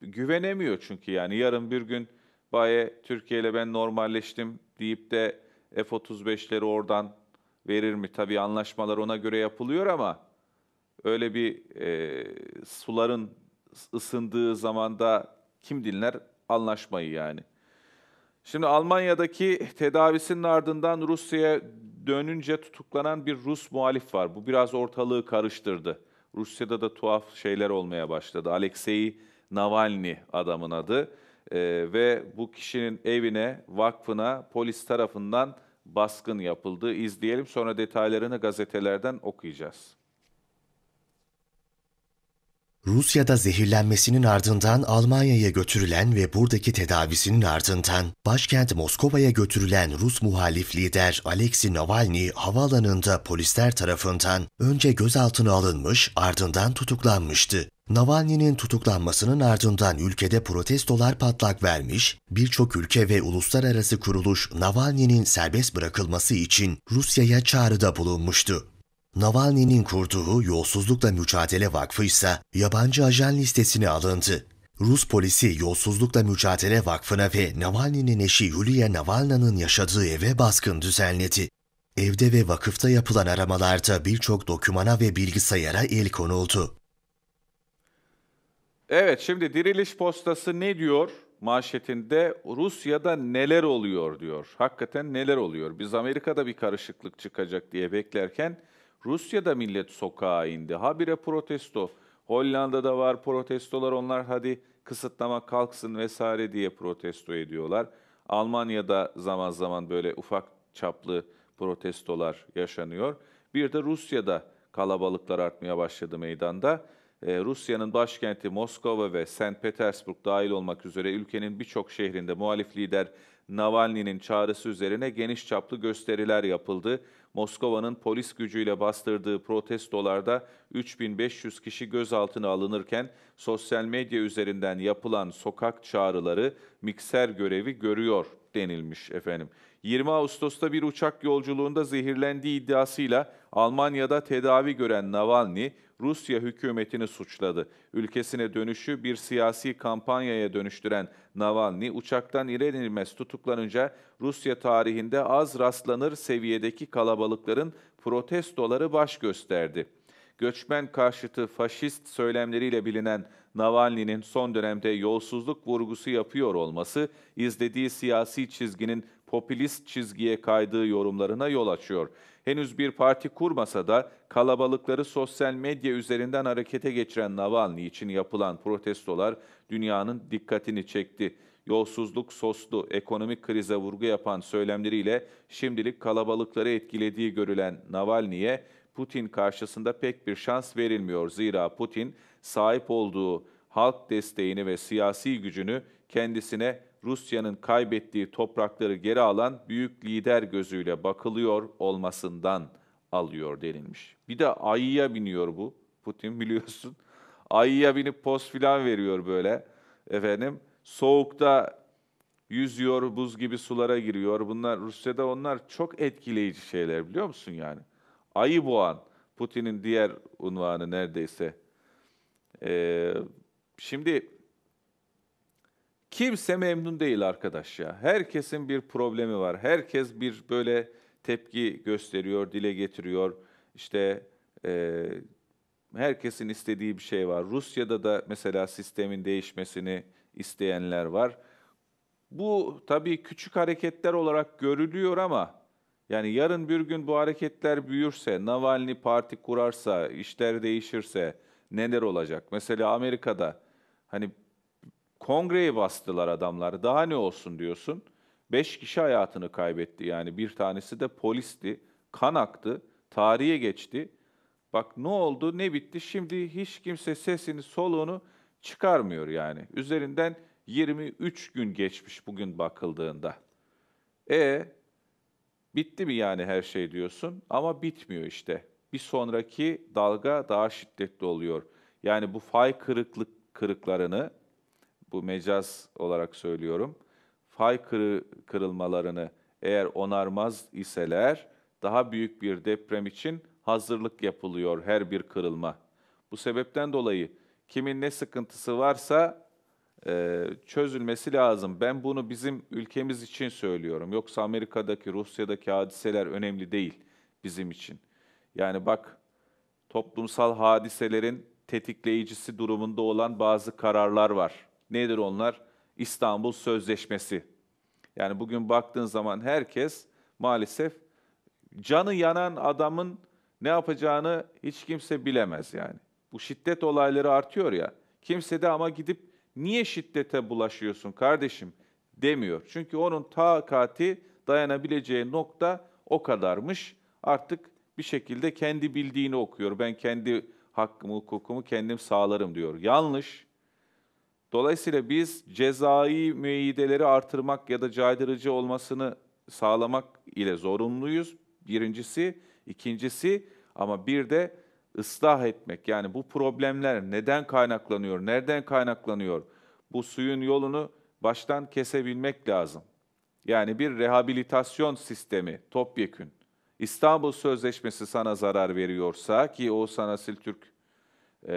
Güvenemiyor çünkü yani yarın bir gün Baye Türkiye ile ben normalleştim deyip de F-35'leri oradan verir mi? Tabii anlaşmalar ona göre yapılıyor ama öyle bir e, suların ısındığı zamanda kim dinler anlaşmayı yani. Şimdi Almanya'daki tedavisinin ardından Rusya'ya dönünce tutuklanan bir Rus muhalif var. Bu biraz ortalığı karıştırdı. Rusya'da da tuhaf şeyler olmaya başladı. Alexei Navalny adamın adı. Ee, ve bu kişinin evine, vakfına polis tarafından baskın yapıldı. İzleyelim sonra detaylarını gazetelerden okuyacağız. Rusya'da zehirlenmesinin ardından Almanya'ya götürülen ve buradaki tedavisinin ardından başkent Moskova'ya götürülen Rus muhalif lider Alexei Navalny havaalanında polisler tarafından önce gözaltına alınmış ardından tutuklanmıştı. Navalny'nin tutuklanmasının ardından ülkede protestolar patlak vermiş, birçok ülke ve uluslararası kuruluş Navalny'nin serbest bırakılması için Rusya'ya çağrıda bulunmuştu. Navalny'nin kurduğu Yolsuzlukla Mücadele Vakfı ise yabancı ajan listesine alındı. Rus polisi Yolsuzlukla Mücadele Vakfı'na ve Navalny'nin eşi Yulia Navalna'nın yaşadığı eve baskın düzenledi. Evde ve vakıfta yapılan aramalarda birçok dokümana ve bilgisayara el konuldu. Evet şimdi diriliş postası ne diyor? manşetinde Rusya'da neler oluyor diyor. Hakikaten neler oluyor? Biz Amerika'da bir karışıklık çıkacak diye beklerken Rusya'da millet sokağa indi. Habire protesto. Hollanda'da var protestolar onlar hadi kısıtlama kalksın vesaire diye protesto ediyorlar. Almanya'da zaman zaman böyle ufak çaplı protestolar yaşanıyor. Bir de Rusya'da kalabalıklar artmaya başladı meydanda. Ee, Rusya'nın başkenti Moskova ve St. Petersburg dahil olmak üzere ülkenin birçok şehrinde muhalif lider Navalny'nin çağrısı üzerine geniş çaplı gösteriler yapıldı. Moskova'nın polis gücüyle bastırdığı protestolarda 3500 kişi gözaltına alınırken sosyal medya üzerinden yapılan sokak çağrıları mikser görevi görüyor denilmiş efendim. 20 Ağustos'ta bir uçak yolculuğunda zehirlendiği iddiasıyla Almanya'da tedavi gören Navalny Rusya hükümetini suçladı. Ülkesine dönüşü bir siyasi kampanyaya dönüştüren Navalny uçaktan ilenilmez tutuklanınca Rusya tarihinde az rastlanır seviyedeki kalabalıkların protestoları baş gösterdi. Göçmen karşıtı faşist söylemleriyle bilinen Navalny'nin son dönemde yolsuzluk vurgusu yapıyor olması, izlediği siyasi çizginin popülist çizgiye kaydığı yorumlarına yol açıyor. Henüz bir parti kurmasa da kalabalıkları sosyal medya üzerinden harekete geçiren Navalny için yapılan protestolar dünyanın dikkatini çekti. Yolsuzluk soslu, ekonomik krize vurgu yapan söylemleriyle şimdilik kalabalıkları etkilediği görülen Navalny'ye Putin karşısında pek bir şans verilmiyor. Zira Putin sahip olduğu halk desteğini ve siyasi gücünü kendisine Rusya'nın kaybettiği toprakları geri alan büyük lider gözüyle bakılıyor olmasından alıyor denilmiş. Bir de ayıya biniyor bu Putin biliyorsun. [laughs] Ayıya binip poz filan veriyor böyle efendim. Soğukta yüzüyor, buz gibi sulara giriyor. Bunlar Rusya'da onlar çok etkileyici şeyler biliyor musun yani? Ayı boğan Putin'in diğer unvanı neredeyse. Ee, şimdi Kimse memnun değil arkadaş ya. Herkesin bir problemi var. Herkes bir böyle tepki gösteriyor, dile getiriyor. İşte e, herkesin istediği bir şey var. Rusya'da da mesela sistemin değişmesini isteyenler var. Bu tabii küçük hareketler olarak görülüyor ama yani yarın bir gün bu hareketler büyürse, Navalny parti kurarsa, işler değişirse neler olacak? Mesela Amerika'da hani Kongreyi bastılar adamlar. Daha ne olsun diyorsun. Beş kişi hayatını kaybetti. Yani bir tanesi de polisti. Kan aktı. Tarihe geçti. Bak ne oldu ne bitti. Şimdi hiç kimse sesini soluğunu çıkarmıyor yani. Üzerinden 23 gün geçmiş bugün bakıldığında. E bitti mi yani her şey diyorsun ama bitmiyor işte. Bir sonraki dalga daha şiddetli oluyor. Yani bu fay kırıklık kırıklarını bu mecaz olarak söylüyorum, fay kırı, kırılmalarını eğer onarmaz iseler daha büyük bir deprem için hazırlık yapılıyor her bir kırılma. Bu sebepten dolayı kimin ne sıkıntısı varsa e, çözülmesi lazım. Ben bunu bizim ülkemiz için söylüyorum. Yoksa Amerika'daki, Rusya'daki hadiseler önemli değil bizim için. Yani bak toplumsal hadiselerin tetikleyicisi durumunda olan bazı kararlar var. Nedir onlar? İstanbul Sözleşmesi. Yani bugün baktığın zaman herkes maalesef canı yanan adamın ne yapacağını hiç kimse bilemez yani. Bu şiddet olayları artıyor ya. Kimse de ama gidip niye şiddete bulaşıyorsun kardeşim demiyor. Çünkü onun takati dayanabileceği nokta o kadarmış. Artık bir şekilde kendi bildiğini okuyor. Ben kendi hakkımı, hukukumu kendim sağlarım diyor. Yanlış. Dolayısıyla biz cezai müeyyideleri artırmak ya da caydırıcı olmasını sağlamak ile zorunluyuz. Birincisi, ikincisi ama bir de ıslah etmek. Yani bu problemler neden kaynaklanıyor, nereden kaynaklanıyor? Bu suyun yolunu baştan kesebilmek lazım. Yani bir rehabilitasyon sistemi topyekün. İstanbul Sözleşmesi sana zarar veriyorsa ki o Asil Türk e,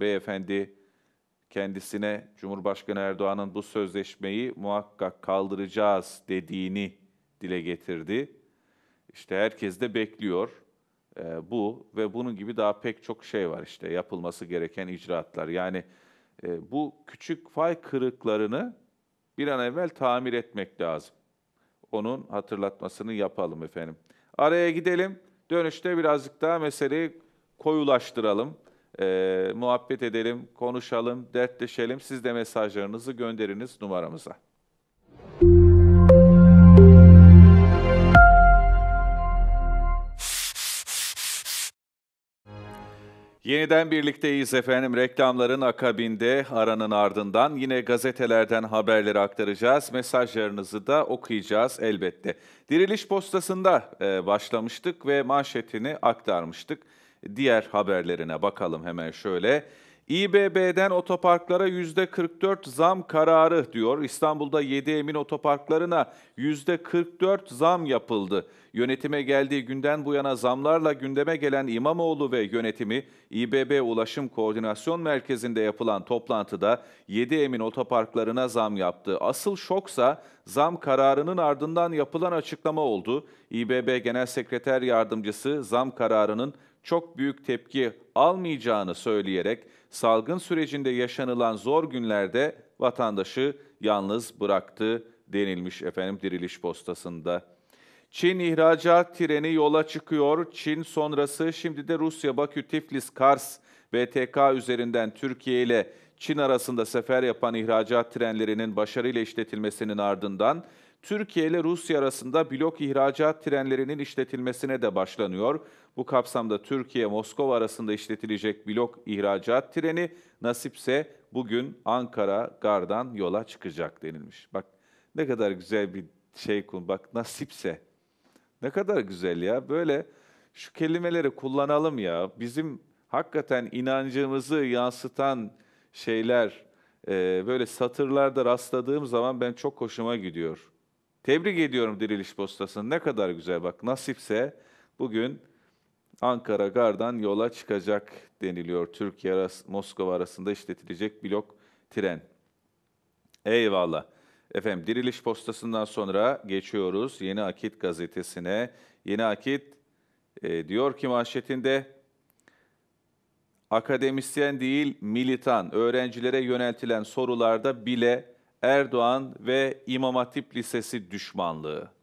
beyefendi kendisine Cumhurbaşkanı Erdoğan'ın bu sözleşmeyi muhakkak kaldıracağız dediğini dile getirdi. İşte herkes de bekliyor e, bu ve bunun gibi daha pek çok şey var işte yapılması gereken icraatlar. Yani e, bu küçük fay kırıklarını bir an evvel tamir etmek lazım. Onun hatırlatmasını yapalım efendim. Araya gidelim. Dönüşte birazcık daha meseleyi koyulaştıralım. E, muhabbet edelim, konuşalım, dertleşelim. Siz de mesajlarınızı gönderiniz numaramıza. Yeniden birlikteyiz efendim. Reklamların akabinde aranın ardından yine gazetelerden haberleri aktaracağız. Mesajlarınızı da okuyacağız elbette. Diriliş postasında e, başlamıştık ve manşetini aktarmıştık. Diğer haberlerine bakalım hemen şöyle. İBB'den otoparklara %44 zam kararı diyor. İstanbul'da 7 Emin otoparklarına %44 zam yapıldı. Yönetime geldiği günden bu yana zamlarla gündeme gelen İmamoğlu ve yönetimi İBB Ulaşım Koordinasyon Merkezi'nde yapılan toplantıda 7 Emin otoparklarına zam yaptı. Asıl şoksa zam kararının ardından yapılan açıklama oldu. İBB Genel Sekreter Yardımcısı zam kararının çok büyük tepki almayacağını söyleyerek salgın sürecinde yaşanılan zor günlerde vatandaşı yalnız bıraktı denilmiş efendim diriliş postasında. Çin ihracat treni yola çıkıyor. Çin sonrası şimdi de Rusya Bakü Tiflis Kars BTK üzerinden Türkiye ile Çin arasında sefer yapan ihracat trenlerinin başarıyla işletilmesinin ardından Türkiye ile Rusya arasında blok ihracat trenlerinin işletilmesine de başlanıyor. Bu kapsamda Türkiye-Moskova arasında işletilecek blok ihracat treni nasipse bugün Ankara Gar'dan yola çıkacak denilmiş. Bak ne kadar güzel bir şey kul. Bak nasipse. Ne kadar güzel ya. Böyle şu kelimeleri kullanalım ya. Bizim hakikaten inancımızı yansıtan şeyler e, böyle satırlarda rastladığım zaman ben çok hoşuma gidiyor. Tebrik ediyorum Diriliş Postası'nı. Ne kadar güzel bak. Nasipse bugün Ankara Gar'dan yola çıkacak deniliyor. Türkiye arası, Moskova arasında işletilecek blok tren. Eyvallah. Efendim Diriliş Postası'ndan sonra geçiyoruz Yeni Akit gazetesine. Yeni Akit e, diyor ki manşetinde akademisyen değil militan öğrencilere yöneltilen sorularda bile Erdoğan ve İmam Hatip Lisesi düşmanlığı.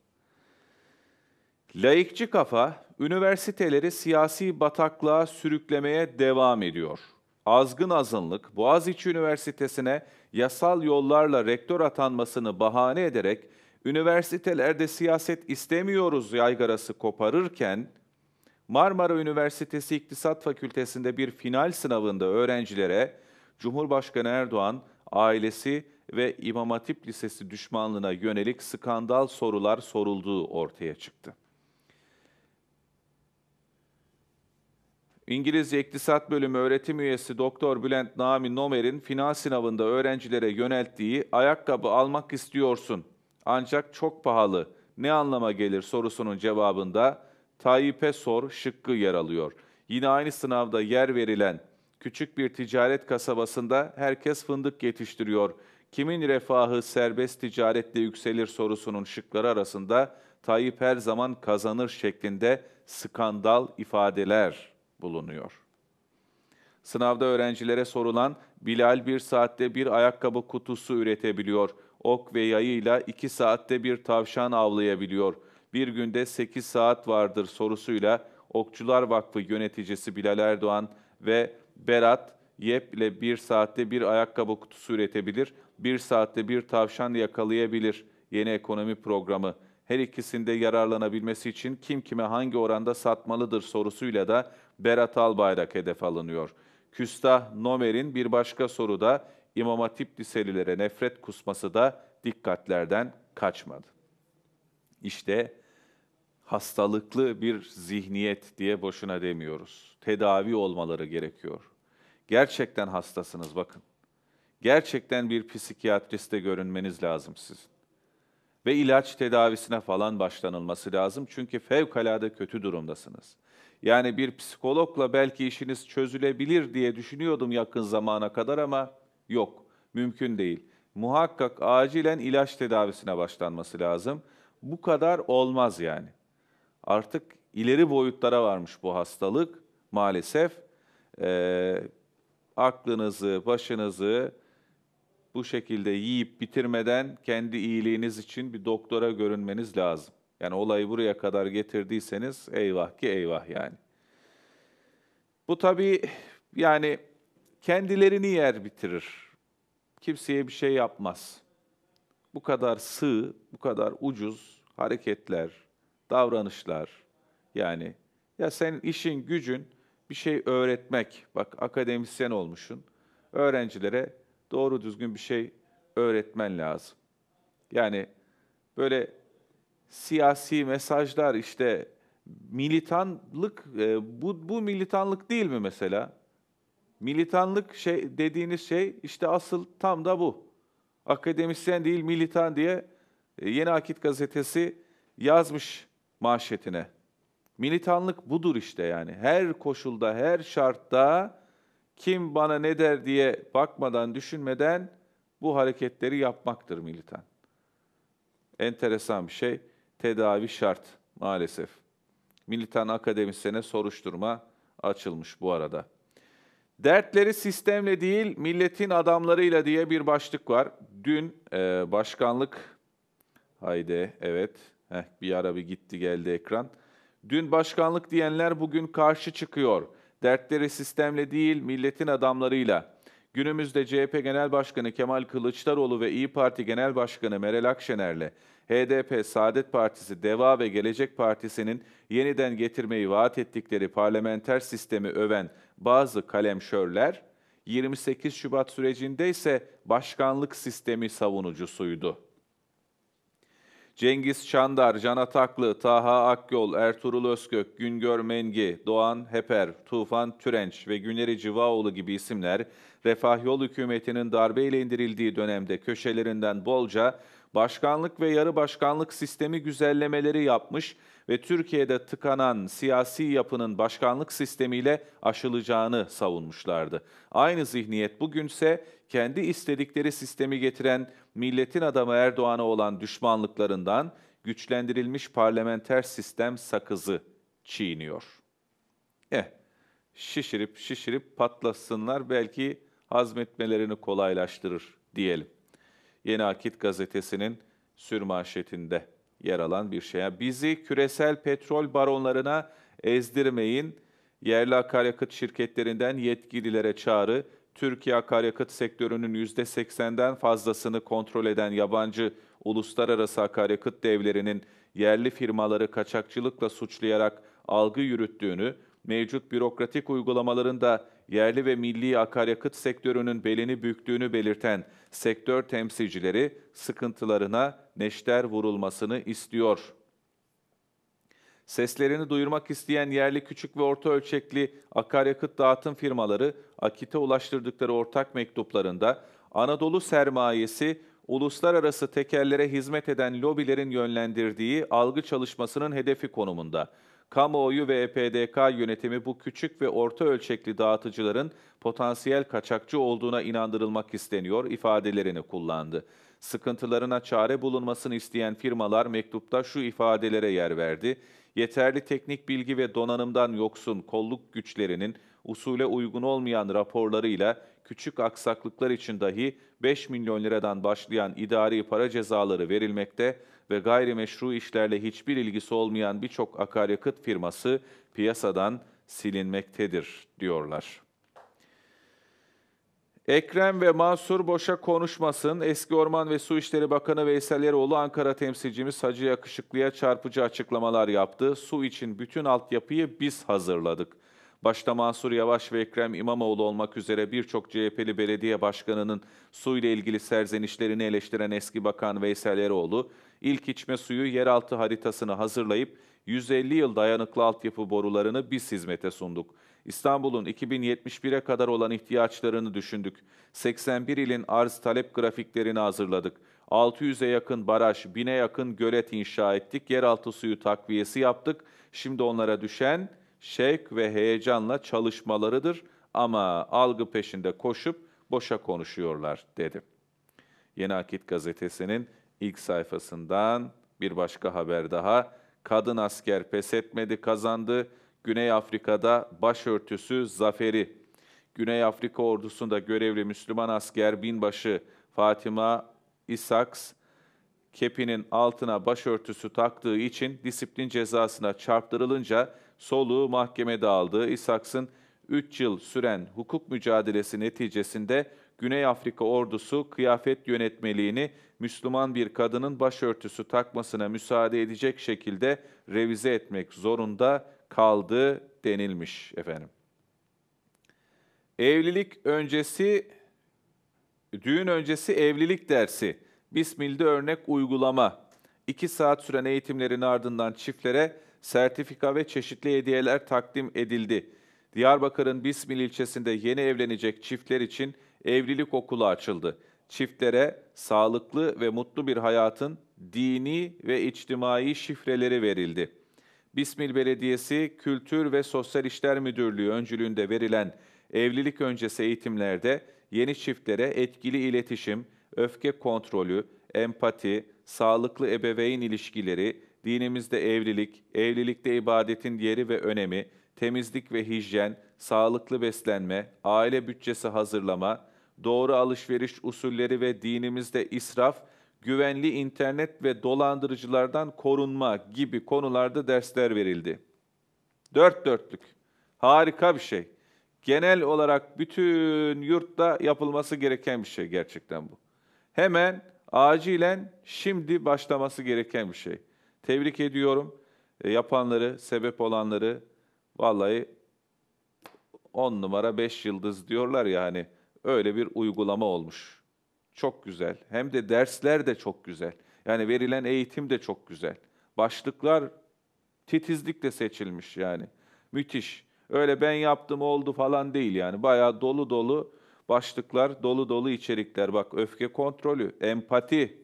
Laikçi kafa üniversiteleri siyasi bataklığa sürüklemeye devam ediyor. Azgın azınlık Boğaziçi Üniversitesi'ne yasal yollarla rektör atanmasını bahane ederek üniversitelerde siyaset istemiyoruz yaygarası koparırken Marmara Üniversitesi İktisat Fakültesi'nde bir final sınavında öğrencilere Cumhurbaşkanı Erdoğan ailesi ve İmam Hatip Lisesi düşmanlığına yönelik skandal sorular sorulduğu ortaya çıktı. İngilizce İktisat Bölümü öğretim üyesi Doktor Bülent Nami Nomer'in final sınavında öğrencilere yönelttiği ayakkabı almak istiyorsun ancak çok pahalı ne anlama gelir sorusunun cevabında Tayyip'e sor şıkkı yer alıyor. Yine aynı sınavda yer verilen küçük bir ticaret kasabasında herkes fındık yetiştiriyor. Kimin refahı serbest ticaretle yükselir sorusunun şıkları arasında Tayyip her zaman kazanır şeklinde skandal ifadeler bulunuyor. Sınavda öğrencilere sorulan Bilal bir saatte bir ayakkabı kutusu üretebiliyor. Ok ve yayıyla iki saatte bir tavşan avlayabiliyor. Bir günde sekiz saat vardır sorusuyla Okçular Vakfı yöneticisi Bilal Erdoğan ve Berat Yep ile bir saatte bir ayakkabı kutusu üretebilir, bir saatte bir tavşan yakalayabilir yeni ekonomi programı. Her ikisinde yararlanabilmesi için kim kime hangi oranda satmalıdır sorusuyla da Berat Albayrak hedef alınıyor. Küstah Nomer'in bir başka soru da İmam Hatip liselilere nefret kusması da dikkatlerden kaçmadı. İşte hastalıklı bir zihniyet diye boşuna demiyoruz. Tedavi olmaları gerekiyor. Gerçekten hastasınız bakın. Gerçekten bir psikiyatriste görünmeniz lazım sizin. Ve ilaç tedavisine falan başlanılması lazım çünkü fevkalade kötü durumdasınız. Yani bir psikologla belki işiniz çözülebilir diye düşünüyordum yakın zamana kadar ama yok, mümkün değil. Muhakkak acilen ilaç tedavisine başlanması lazım. Bu kadar olmaz yani. Artık ileri boyutlara varmış bu hastalık maalesef. E, aklınızı, başınızı bu şekilde yiyip bitirmeden kendi iyiliğiniz için bir doktora görünmeniz lazım. Yani olayı buraya kadar getirdiyseniz eyvah ki eyvah yani. Bu tabii yani kendilerini yer bitirir. Kimseye bir şey yapmaz. Bu kadar sığ, bu kadar ucuz hareketler, davranışlar yani ya sen işin gücün bir şey öğretmek. Bak akademisyen olmuşsun. Öğrencilere doğru düzgün bir şey öğretmen lazım. Yani böyle siyasi mesajlar işte militanlık e, bu bu militanlık değil mi mesela? Militanlık şey dediğiniz şey işte asıl tam da bu. Akademisyen değil militan diye e, Yeni Akit gazetesi yazmış manşetine. Militanlık budur işte yani. Her koşulda, her şartta kim bana ne der diye bakmadan, düşünmeden bu hareketleri yapmaktır militan. Enteresan bir şey tedavi şart maalesef. Militan akademisyene soruşturma açılmış bu arada. Dertleri sistemle değil milletin adamlarıyla diye bir başlık var. Dün e, başkanlık, haydi evet heh, bir ara bir gitti geldi ekran. Dün başkanlık diyenler bugün karşı çıkıyor. Dertleri sistemle değil milletin adamlarıyla. Günümüzde CHP Genel Başkanı Kemal Kılıçdaroğlu ve İyi Parti Genel Başkanı Meral Akşener'le HDP, Saadet Partisi, DEVA ve Gelecek Partisi'nin yeniden getirmeyi vaat ettikleri parlamenter sistemi öven bazı kalemşörler, 28 Şubat sürecinde ise başkanlık sistemi savunucusuydu. Cengiz Çandar, Can Ataklı, Taha Akyol, Ertuğrul Özkök, Güngör Mengi, Doğan Heper, Tufan Türenç ve Güneri Civaoğlu gibi isimler Refah Yol hükümetinin darbeyle indirildiği dönemde köşelerinden bolca başkanlık ve yarı başkanlık sistemi güzellemeleri yapmış ve Türkiye'de tıkanan siyasi yapının başkanlık sistemiyle aşılacağını savunmuşlardı. Aynı zihniyet bugünse kendi istedikleri sistemi getiren milletin adamı Erdoğan'a olan düşmanlıklarından güçlendirilmiş parlamenter sistem sakızı çiğniyor. Eh, şişirip şişirip patlasınlar belki hazmetmelerini kolaylaştırır diyelim. Yeni Akit gazetesinin sürmanşetinde yer alan bir şey. bizi küresel petrol baronlarına ezdirmeyin. Yerli akaryakıt şirketlerinden yetkililere çağrı. Türkiye akaryakıt sektörünün %80'den fazlasını kontrol eden yabancı uluslararası akaryakıt devlerinin yerli firmaları kaçakçılıkla suçlayarak algı yürüttüğünü, mevcut bürokratik uygulamaların da yerli ve milli akaryakıt sektörünün belini büktüğünü belirten sektör temsilcileri sıkıntılarına neşter vurulmasını istiyor. Seslerini duyurmak isteyen yerli küçük ve orta ölçekli akaryakıt dağıtım firmaları Akit'e ulaştırdıkları ortak mektuplarında Anadolu sermayesi uluslararası tekerlere hizmet eden lobilerin yönlendirdiği algı çalışmasının hedefi konumunda. Kamuoyu ve EPDK yönetimi bu küçük ve orta ölçekli dağıtıcıların potansiyel kaçakçı olduğuna inandırılmak isteniyor ifadelerini kullandı. Sıkıntılarına çare bulunmasını isteyen firmalar mektupta şu ifadelere yer verdi. Yeterli teknik bilgi ve donanımdan yoksun kolluk güçlerinin usule uygun olmayan raporlarıyla küçük aksaklıklar için dahi 5 milyon liradan başlayan idari para cezaları verilmekte, ve gayrimeşru işlerle hiçbir ilgisi olmayan birçok akaryakıt firması piyasadan silinmektedir diyorlar. Ekrem ve Mansur boşa konuşmasın. Eski Orman ve Su İşleri Bakanı Veysel Eroğlu Ankara temsilcimiz Hacı Yakışıklı'ya çarpıcı açıklamalar yaptı. Su için bütün altyapıyı biz hazırladık. Başta Mansur Yavaş ve Ekrem İmamoğlu olmak üzere birçok CHP'li belediye başkanının su ile ilgili serzenişlerini eleştiren eski bakan Veysel Eroğlu, ilk içme suyu yeraltı haritasını hazırlayıp 150 yıl dayanıklı altyapı borularını biz hizmete sunduk. İstanbul'un 2071'e kadar olan ihtiyaçlarını düşündük. 81 ilin arz talep grafiklerini hazırladık. 600'e yakın baraj, 1000'e yakın gölet inşa ettik. Yeraltı suyu takviyesi yaptık. Şimdi onlara düşen şevk ve heyecanla çalışmalarıdır ama algı peşinde koşup boşa konuşuyorlar dedi. Yeni Akit gazetesinin ilk sayfasından bir başka haber daha. Kadın asker pes etmedi, kazandı. Güney Afrika'da başörtüsü zaferi. Güney Afrika ordusunda görevli Müslüman asker binbaşı Fatima Isaks, kepinin altına başörtüsü taktığı için disiplin cezasına çarptırılınca soluğu mahkemede aldı. Isaks'ın 3 yıl süren hukuk mücadelesi neticesinde Güney Afrika ordusu kıyafet yönetmeliğini Müslüman bir kadının başörtüsü takmasına müsaade edecek şekilde revize etmek zorunda kaldı denilmiş efendim. Evlilik öncesi, düğün öncesi evlilik dersi, Bismil'de örnek uygulama, 2 saat süren eğitimlerin ardından çiftlere sertifika ve çeşitli hediyeler takdim edildi. Diyarbakır'ın Bismil ilçesinde yeni evlenecek çiftler için evlilik okulu açıldı. Çiftlere sağlıklı ve mutlu bir hayatın dini ve içtimai şifreleri verildi. Bismil Belediyesi Kültür ve Sosyal İşler Müdürlüğü öncülüğünde verilen evlilik öncesi eğitimlerde yeni çiftlere etkili iletişim, öfke kontrolü, empati, sağlıklı ebeveyn ilişkileri, dinimizde evlilik, evlilikte ibadetin yeri ve önemi, temizlik ve hijyen, sağlıklı beslenme, aile bütçesi hazırlama, doğru alışveriş usulleri ve dinimizde israf, güvenli internet ve dolandırıcılardan korunma gibi konularda dersler verildi. Dört dörtlük. Harika bir şey. Genel olarak bütün yurtta yapılması gereken bir şey gerçekten bu. Hemen, acilen, şimdi başlaması gereken bir şey. Tebrik ediyorum. E, yapanları, sebep olanları vallahi on numara beş yıldız diyorlar ya hani öyle bir uygulama olmuş. Çok güzel. Hem de dersler de çok güzel. Yani verilen eğitim de çok güzel. Başlıklar titizlikle seçilmiş yani. Müthiş. Öyle ben yaptım oldu falan değil yani. Bayağı dolu dolu başlıklar, dolu dolu içerikler. Bak öfke kontrolü, empati.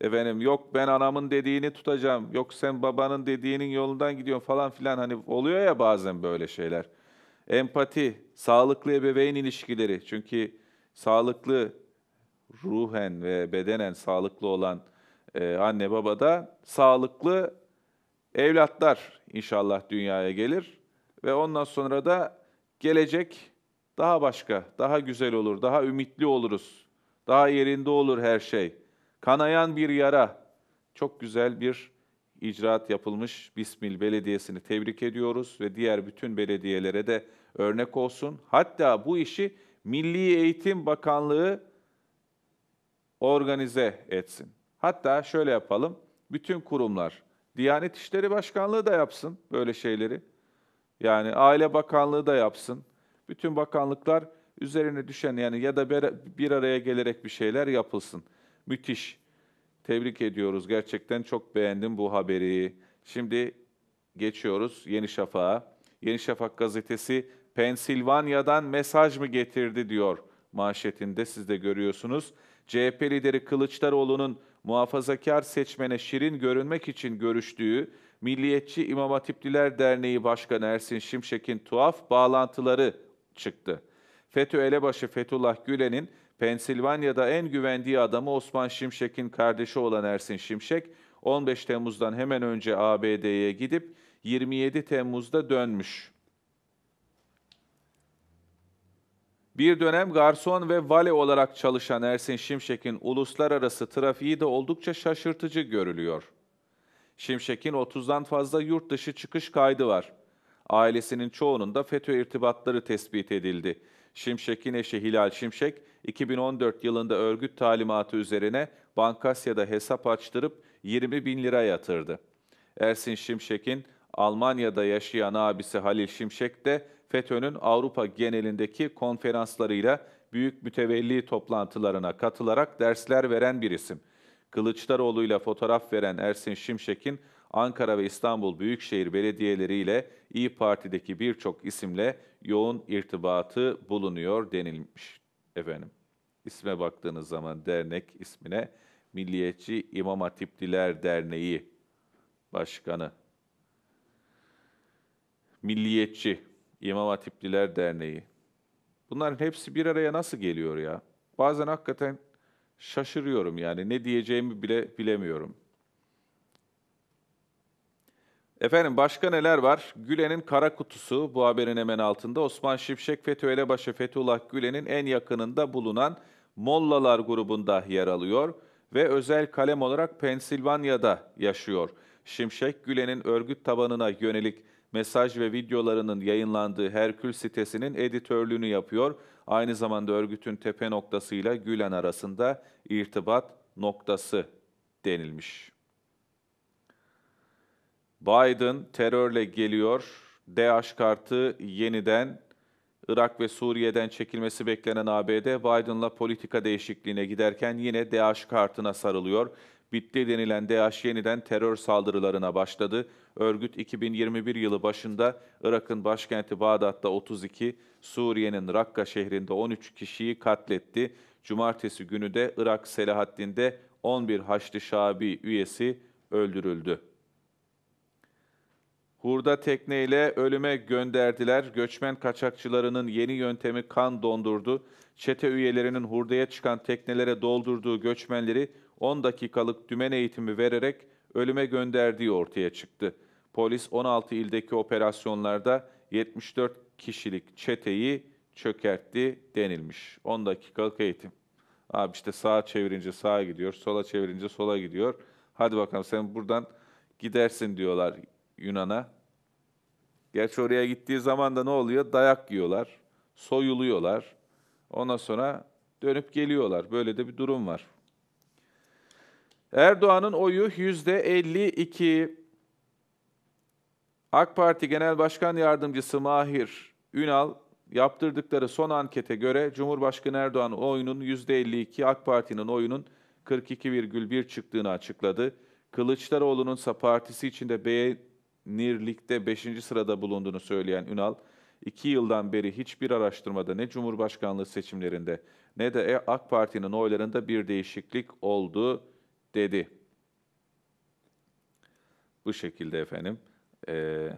Efendim yok ben anamın dediğini tutacağım, yok sen babanın dediğinin yolundan gidiyorsun falan filan. Hani oluyor ya bazen böyle şeyler. Empati, sağlıklı ebeveyn ilişkileri. Çünkü sağlıklı ruhen ve bedenen sağlıklı olan e, anne baba da sağlıklı evlatlar inşallah dünyaya gelir ve ondan sonra da gelecek daha başka, daha güzel olur, daha ümitli oluruz. Daha yerinde olur her şey. Kanayan bir yara çok güzel bir icraat yapılmış Bismil Belediyesi'ni tebrik ediyoruz ve diğer bütün belediyelere de örnek olsun. Hatta bu işi Milli Eğitim Bakanlığı organize etsin. Hatta şöyle yapalım, bütün kurumlar, Diyanet İşleri Başkanlığı da yapsın böyle şeyleri. Yani Aile Bakanlığı da yapsın. Bütün bakanlıklar üzerine düşen yani ya da bir araya gelerek bir şeyler yapılsın. Müthiş. Tebrik ediyoruz. Gerçekten çok beğendim bu haberi. Şimdi geçiyoruz Yeni Şafak'a. Yeni Şafak gazetesi Pensilvanya'dan mesaj mı getirdi diyor manşetinde siz de görüyorsunuz. CHP lideri Kılıçdaroğlu'nun muhafazakar seçmene şirin görünmek için görüştüğü Milliyetçi İmam Hatipçiler Derneği Başkanı Ersin Şimşek'in tuhaf bağlantıları çıktı. FETÖ elebaşı Fethullah Gülen'in Pensilvanya'da en güvendiği adamı Osman Şimşek'in kardeşi olan Ersin Şimşek, 15 Temmuz'dan hemen önce ABD'ye gidip 27 Temmuz'da dönmüş. Bir dönem garson ve vale olarak çalışan Ersin Şimşek'in uluslararası trafiği de oldukça şaşırtıcı görülüyor. Şimşek'in 30'dan fazla yurt dışı çıkış kaydı var. Ailesinin çoğunun da FETÖ irtibatları tespit edildi. Şimşek'in eşi Hilal Şimşek, 2014 yılında örgüt talimatı üzerine Bankasya'da hesap açtırıp 20 bin lira yatırdı. Ersin Şimşek'in Almanya'da yaşayan abisi Halil Şimşek de FETÖ'nün Avrupa genelindeki konferanslarıyla büyük mütevelli toplantılarına katılarak dersler veren bir isim. Kılıçdaroğlu ile fotoğraf veren Ersin Şimşek'in Ankara ve İstanbul Büyükşehir Belediyeleri ile İyi Parti'deki birçok isimle yoğun irtibatı bulunuyor denilmiş efendim. İsme baktığınız zaman dernek ismine Milliyetçi İmam Hatipliler Derneği Başkanı. Milliyetçi İmam Hatipliler Derneği. Bunların hepsi bir araya nasıl geliyor ya? Bazen hakikaten şaşırıyorum yani ne diyeceğimi bile bilemiyorum. Efendim başka neler var? Gülen'in kara kutusu bu haberin hemen altında. Osman Şimşek FETÖ elebaşı Fethullah Gülen'in en yakınında bulunan Mollalar grubunda yer alıyor ve özel kalem olarak Pensilvanya'da yaşıyor. Şimşek Gülen'in örgüt tabanına yönelik mesaj ve videolarının yayınlandığı Herkül sitesinin editörlüğünü yapıyor. Aynı zamanda örgütün tepe noktasıyla Gülen arasında irtibat noktası denilmiş. Biden terörle geliyor. DH kartı yeniden Irak ve Suriye'den çekilmesi beklenen ABD Biden'la politika değişikliğine giderken yine DH kartına sarılıyor. Bitti denilen DH yeniden terör saldırılarına başladı. Örgüt 2021 yılı başında Irak'ın başkenti Bağdat'ta 32, Suriye'nin Rakka şehrinde 13 kişiyi katletti. Cumartesi günü de Irak Selahattin'de 11 Haçlı Şabi üyesi öldürüldü. Hurda tekneyle ölüme gönderdiler. Göçmen kaçakçılarının yeni yöntemi kan dondurdu. Çete üyelerinin hurdaya çıkan teknelere doldurduğu göçmenleri 10 dakikalık dümen eğitimi vererek ölüme gönderdiği ortaya çıktı. Polis 16 ildeki operasyonlarda 74 kişilik çeteyi çökertti denilmiş. 10 dakikalık eğitim. Abi işte sağa çevirince sağa gidiyor, sola çevirince sola gidiyor. Hadi bakalım sen buradan gidersin diyorlar. Yunan'a. Gerçi oraya gittiği zaman da ne oluyor? Dayak yiyorlar, soyuluyorlar. Ondan sonra dönüp geliyorlar. Böyle de bir durum var. Erdoğan'ın oyu yüzde 52. AK Parti Genel Başkan Yardımcısı Mahir Ünal yaptırdıkları son ankete göre Cumhurbaşkanı Erdoğan'ın oyunun yüzde 52, AK Parti'nin oyunun 42,1 çıktığını açıkladı. Kılıçdaroğlu'nun ise partisi içinde beğen Nirlik'te 5. sırada bulunduğunu söyleyen Ünal, 2 yıldan beri hiçbir araştırmada ne Cumhurbaşkanlığı seçimlerinde ne de e, AK Parti'nin oylarında bir değişiklik oldu dedi. Bu şekilde efendim. E,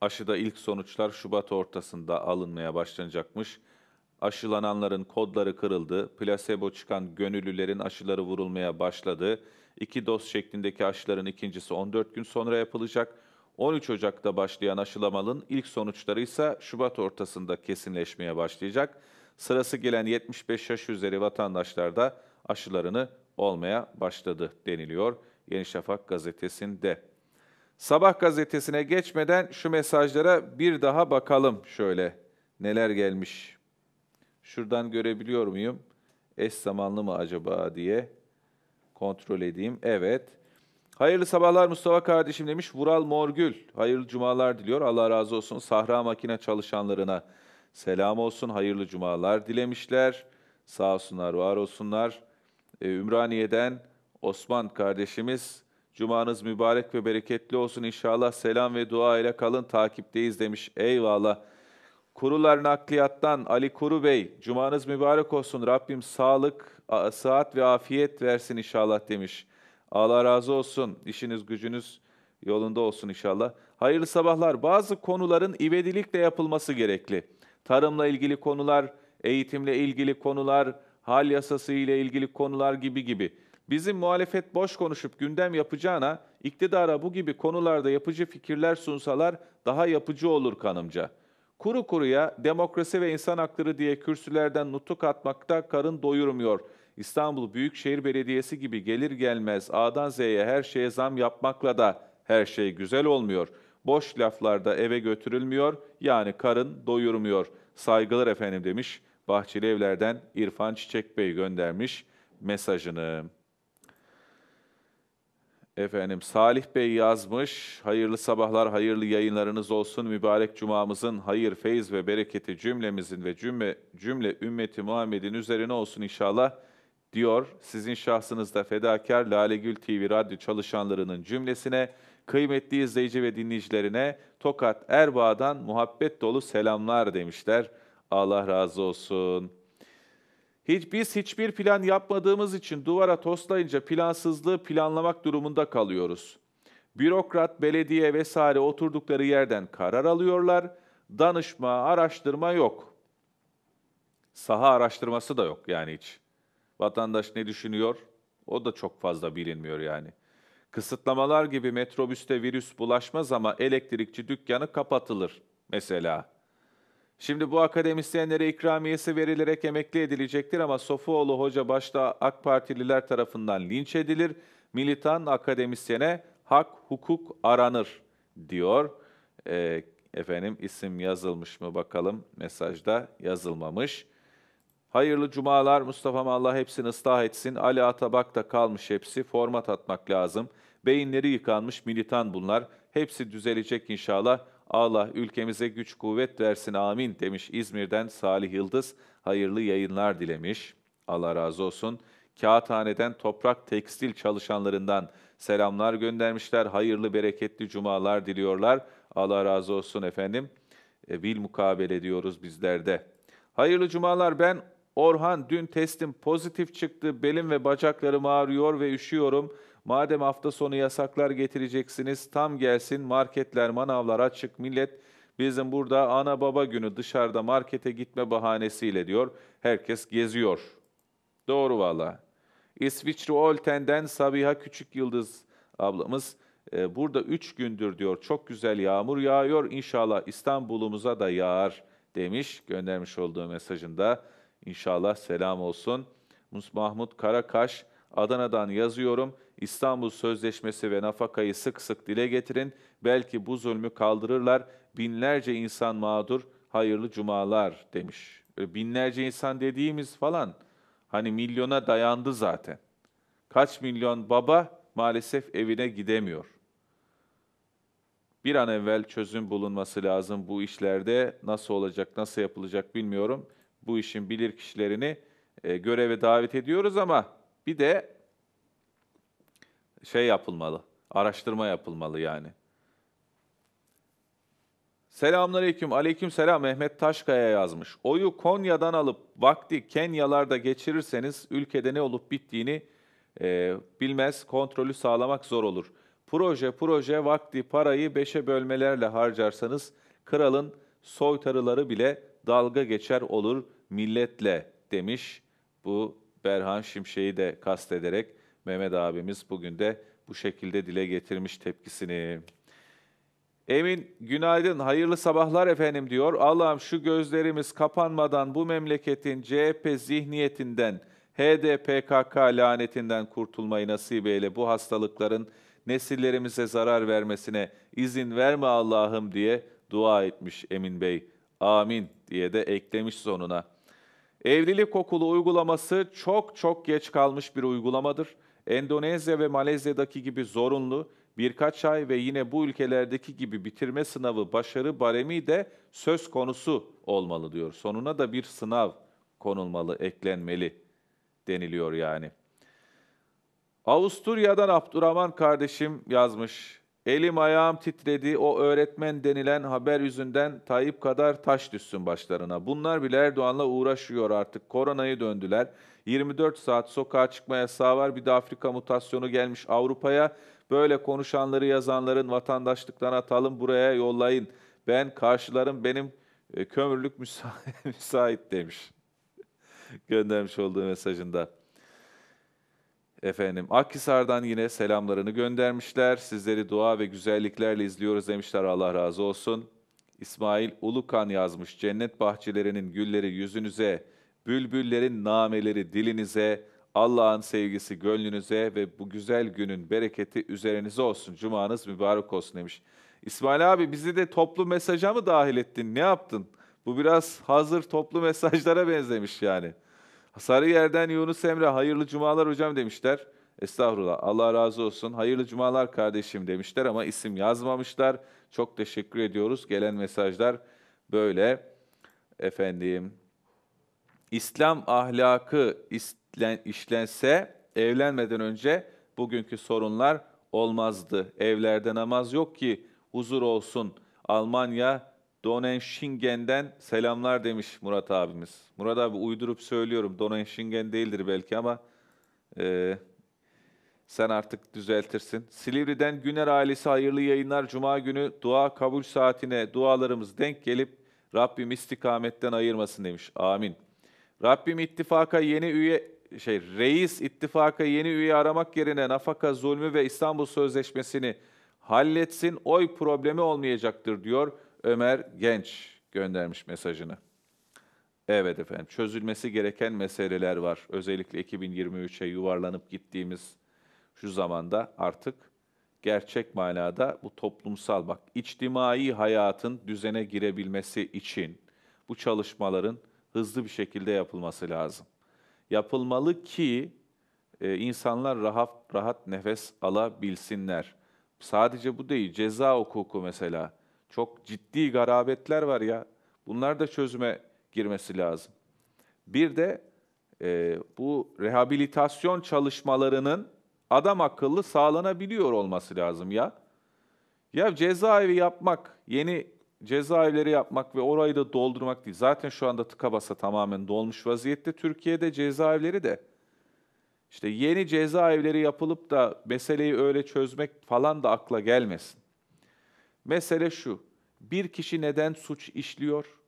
aşıda ilk sonuçlar Şubat ortasında alınmaya başlanacakmış. Aşılananların kodları kırıldı. Plasebo çıkan gönüllülerin aşıları vurulmaya başladı. İki doz şeklindeki aşıların ikincisi 14 gün sonra yapılacak. 13 Ocak'ta başlayan aşılamanın ilk sonuçları ise Şubat ortasında kesinleşmeye başlayacak. Sırası gelen 75 yaş üzeri vatandaşlar da aşılarını olmaya başladı deniliyor Yeni Şafak gazetesinde. Sabah gazetesine geçmeden şu mesajlara bir daha bakalım şöyle neler gelmiş. Şuradan görebiliyor muyum? Eş zamanlı mı acaba diye kontrol edeyim. Evet. Hayırlı sabahlar Mustafa kardeşim demiş. Vural Morgül. Hayırlı cumalar diliyor. Allah razı olsun. Sahra makine çalışanlarına selam olsun. Hayırlı cumalar dilemişler. Sağ olsunlar, var olsunlar. Ee, Ümraniye'den Osman kardeşimiz. Cumanız mübarek ve bereketli olsun inşallah. Selam ve dua ile kalın takipteyiz demiş. Eyvallah. Kurular Nakliyat'tan Ali Kuru Bey, cumanız mübarek olsun. Rabbim sağlık, sıhhat ve afiyet versin inşallah demiş. Allah razı olsun. İşiniz gücünüz yolunda olsun inşallah. Hayırlı sabahlar. Bazı konuların ivedilikle yapılması gerekli. Tarımla ilgili konular, eğitimle ilgili konular, hal yasası ile ilgili konular gibi gibi. Bizim muhalefet boş konuşup gündem yapacağına iktidara bu gibi konularda yapıcı fikirler sunsalar daha yapıcı olur kanımca. Kuru kuruya demokrasi ve insan hakları diye kürsülerden nutuk atmakta karın doyurmuyor.'' İstanbul Büyükşehir Belediyesi gibi gelir gelmez A'dan Z'ye her şeye zam yapmakla da her şey güzel olmuyor. Boş laflarda eve götürülmüyor yani karın doyurmuyor. Saygılar efendim demiş Bahçeli Evler'den İrfan Çiçek Bey göndermiş mesajını. Efendim Salih Bey yazmış. Hayırlı sabahlar, hayırlı yayınlarınız olsun. Mübarek cumamızın hayır, feyz ve bereketi cümlemizin ve cümle cümle ümmeti Muhammed'in üzerine olsun inşallah diyor sizin şahsınızda fedakar Lalegül TV radyo çalışanlarının cümlesine kıymetli izleyici ve dinleyicilerine Tokat Erbaa'dan muhabbet dolu selamlar demişler. Allah razı olsun. Hiç, biz hiçbir plan yapmadığımız için duvara toslayınca plansızlığı planlamak durumunda kalıyoruz. Bürokrat, belediye vesaire oturdukları yerden karar alıyorlar. Danışma, araştırma yok. Saha araştırması da yok yani hiç. Vatandaş ne düşünüyor? O da çok fazla bilinmiyor yani. Kısıtlamalar gibi metrobüste virüs bulaşmaz ama elektrikçi dükkanı kapatılır mesela. Şimdi bu akademisyenlere ikramiyesi verilerek emekli edilecektir ama Sofuoğlu Hoca başta AK Partililer tarafından linç edilir. Militan akademisyene hak hukuk aranır diyor. E, efendim isim yazılmış mı bakalım mesajda yazılmamış. Hayırlı cumalar Mustafa'm Allah hepsini ıslah etsin. Ali Atabak'ta kalmış hepsi. Format atmak lazım. Beyinleri yıkanmış militan bunlar. Hepsi düzelecek inşallah. Allah ülkemize güç kuvvet versin amin demiş İzmir'den Salih Yıldız. Hayırlı yayınlar dilemiş. Allah razı olsun. Kağıthaneden toprak tekstil çalışanlarından selamlar göndermişler. Hayırlı bereketli cumalar diliyorlar. Allah razı olsun efendim. E, bil mukabele diyoruz bizlerde. Hayırlı cumalar ben Orhan dün testim pozitif çıktı. Belim ve bacaklarım ağrıyor ve üşüyorum. Madem hafta sonu yasaklar getireceksiniz tam gelsin marketler manavlar açık millet bizim burada ana baba günü dışarıda markete gitme bahanesiyle diyor. Herkes geziyor. Doğru valla. İsviçre Olten'den Sabiha Küçük Yıldız ablamız e, burada üç gündür diyor çok güzel yağmur yağıyor. İnşallah İstanbul'umuza da yağar demiş göndermiş olduğu mesajında. İnşallah selam olsun. Mus Mahmut Karakaş, Adana'dan yazıyorum. İstanbul Sözleşmesi ve nafakayı sık sık dile getirin. Belki bu zulmü kaldırırlar. Binlerce insan mağdur. Hayırlı cumalar demiş. Binlerce insan dediğimiz falan hani milyona dayandı zaten. Kaç milyon baba maalesef evine gidemiyor. Bir an evvel çözüm bulunması lazım bu işlerde. Nasıl olacak, nasıl yapılacak bilmiyorum bu işin bilir kişilerini e, göreve davet ediyoruz ama bir de şey yapılmalı, araştırma yapılmalı yani. Selamünaleyküm. Aleyküm selam. Mehmet Taşkaya yazmış. Oyu Konya'dan alıp vakti Kenyalarda geçirirseniz ülkede ne olup bittiğini e, bilmez, kontrolü sağlamak zor olur. Proje proje vakti parayı beşe bölmelerle harcarsanız kralın soytarıları bile dalga geçer olur milletle demiş. Bu Berhan Şimşek'i de kastederek Mehmet abimiz bugün de bu şekilde dile getirmiş tepkisini. Emin günaydın, hayırlı sabahlar efendim diyor. Allah'ım şu gözlerimiz kapanmadan bu memleketin CHP zihniyetinden, HDPKK lanetinden kurtulmayı nasip eyle. Bu hastalıkların nesillerimize zarar vermesine izin verme Allah'ım diye dua etmiş Emin Bey. Amin diye de eklemiş sonuna. Evlilik okulu uygulaması çok çok geç kalmış bir uygulamadır. Endonezya ve Malezya'daki gibi zorunlu, birkaç ay ve yine bu ülkelerdeki gibi bitirme sınavı başarı baremi de söz konusu olmalı diyor. Sonuna da bir sınav konulmalı, eklenmeli deniliyor yani. Avusturya'dan Abdurrahman kardeşim yazmış. Elim ayağım titredi, o öğretmen denilen haber yüzünden Tayyip kadar taş düşsün başlarına. Bunlar bile Erdoğan'la uğraşıyor artık. Koronayı döndüler. 24 saat sokağa çıkma yasağı var. Bir de Afrika mutasyonu gelmiş Avrupa'ya. Böyle konuşanları yazanların vatandaşlıktan atalım buraya yollayın. Ben karşılarım benim e, kömürlük [laughs] müsait demiş. Göndermiş olduğu mesajında. Efendim Akhisar'dan yine selamlarını göndermişler. Sizleri dua ve güzelliklerle izliyoruz demişler Allah razı olsun. İsmail Ulukan yazmış. Cennet bahçelerinin gülleri yüzünüze, bülbüllerin nameleri dilinize, Allah'ın sevgisi gönlünüze ve bu güzel günün bereketi üzerinize olsun. Cumanız mübarek olsun demiş. İsmail abi bizi de toplu mesaja mı dahil ettin? Ne yaptın? Bu biraz hazır toplu mesajlara benzemiş yani yerden Yunus Emre hayırlı cumalar hocam demişler. Estağfurullah Allah razı olsun. Hayırlı cumalar kardeşim demişler ama isim yazmamışlar. Çok teşekkür ediyoruz. Gelen mesajlar böyle. Efendim İslam ahlakı islen, işlense evlenmeden önce bugünkü sorunlar olmazdı. Evlerde namaz yok ki huzur olsun. Almanya Donen Şingen'den selamlar demiş Murat abimiz. Murat abi uydurup söylüyorum. Donen Şingen değildir belki ama e, sen artık düzeltirsin. Silivri'den Güner ailesi hayırlı yayınlar. Cuma günü dua kabul saatine dualarımız denk gelip Rabbim istikametten ayırmasın demiş. Amin. Rabbim ittifaka yeni üye şey reis ittifaka yeni üye aramak yerine nafaka zulmü ve İstanbul Sözleşmesi'ni halletsin. Oy problemi olmayacaktır diyor. Ömer Genç göndermiş mesajını. Evet efendim, çözülmesi gereken meseleler var. Özellikle 2023'e yuvarlanıp gittiğimiz şu zamanda artık gerçek manada bu toplumsal bak içtimai hayatın düzene girebilmesi için bu çalışmaların hızlı bir şekilde yapılması lazım. Yapılmalı ki e, insanlar rahat rahat nefes alabilsinler. Sadece bu değil, ceza hukuku mesela çok ciddi garabetler var ya. Bunlar da çözüme girmesi lazım. Bir de e, bu rehabilitasyon çalışmalarının adam akıllı sağlanabiliyor olması lazım ya. Ya cezaevi yapmak, yeni cezaevleri yapmak ve orayı da doldurmak değil. Zaten şu anda tıka basa tamamen dolmuş vaziyette. Türkiye'de cezaevleri de işte yeni cezaevleri yapılıp da meseleyi öyle çözmek falan da akla gelmesin. Mesele şu, bir kişi neden suç işliyor?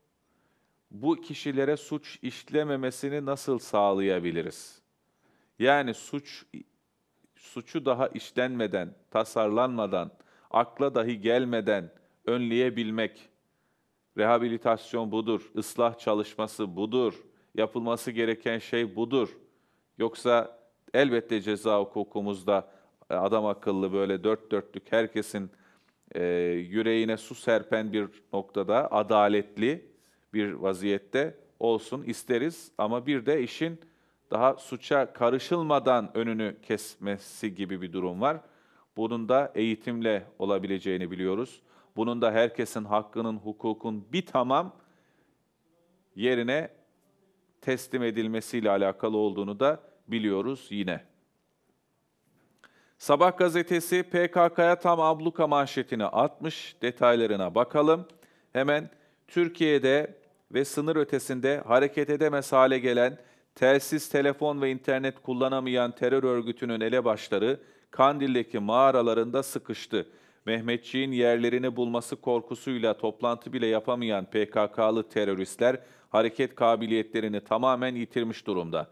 Bu kişilere suç işlememesini nasıl sağlayabiliriz? Yani suç suçu daha işlenmeden, tasarlanmadan, akla dahi gelmeden önleyebilmek. Rehabilitasyon budur, ıslah çalışması budur, yapılması gereken şey budur. Yoksa elbette ceza hukukumuzda e, adam akıllı böyle dört dörtlük herkesin e, yüreğine su serpen bir noktada adaletli bir vaziyette olsun isteriz ama bir de işin daha suça karışılmadan önünü kesmesi gibi bir durum var. Bunun da eğitimle olabileceğini biliyoruz. Bunun da herkesin hakkının, hukukun bir tamam yerine teslim edilmesiyle alakalı olduğunu da biliyoruz yine. Sabah gazetesi PKK'ya tam abluka manşetini atmış. Detaylarına bakalım. Hemen Türkiye'de ve sınır ötesinde hareket edemez hale gelen telsiz telefon ve internet kullanamayan terör örgütünün elebaşları Kandil'deki mağaralarında sıkıştı. Mehmetçiğin yerlerini bulması korkusuyla toplantı bile yapamayan PKK'lı teröristler hareket kabiliyetlerini tamamen yitirmiş durumda.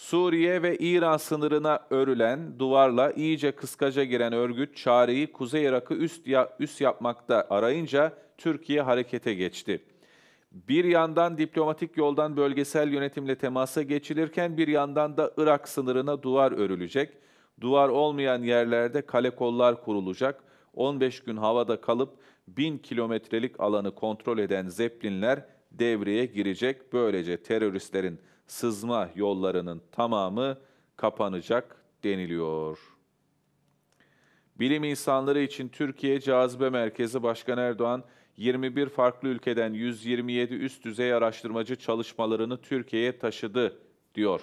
Suriye ve İran sınırına örülen duvarla iyice kıskaca giren örgüt çareyi Kuzey Irak'ı üst, ya, üst yapmakta arayınca Türkiye harekete geçti. Bir yandan diplomatik yoldan bölgesel yönetimle temasa geçilirken bir yandan da Irak sınırına duvar örülecek. Duvar olmayan yerlerde kale kollar kurulacak. 15 gün havada kalıp 1000 kilometrelik alanı kontrol eden zeplinler devreye girecek. Böylece teröristlerin sızma yollarının tamamı kapanacak deniliyor. Bilim insanları için Türkiye Cazibe Merkezi Başkanı Erdoğan, 21 farklı ülkeden 127 üst düzey araştırmacı çalışmalarını Türkiye'ye taşıdı diyor.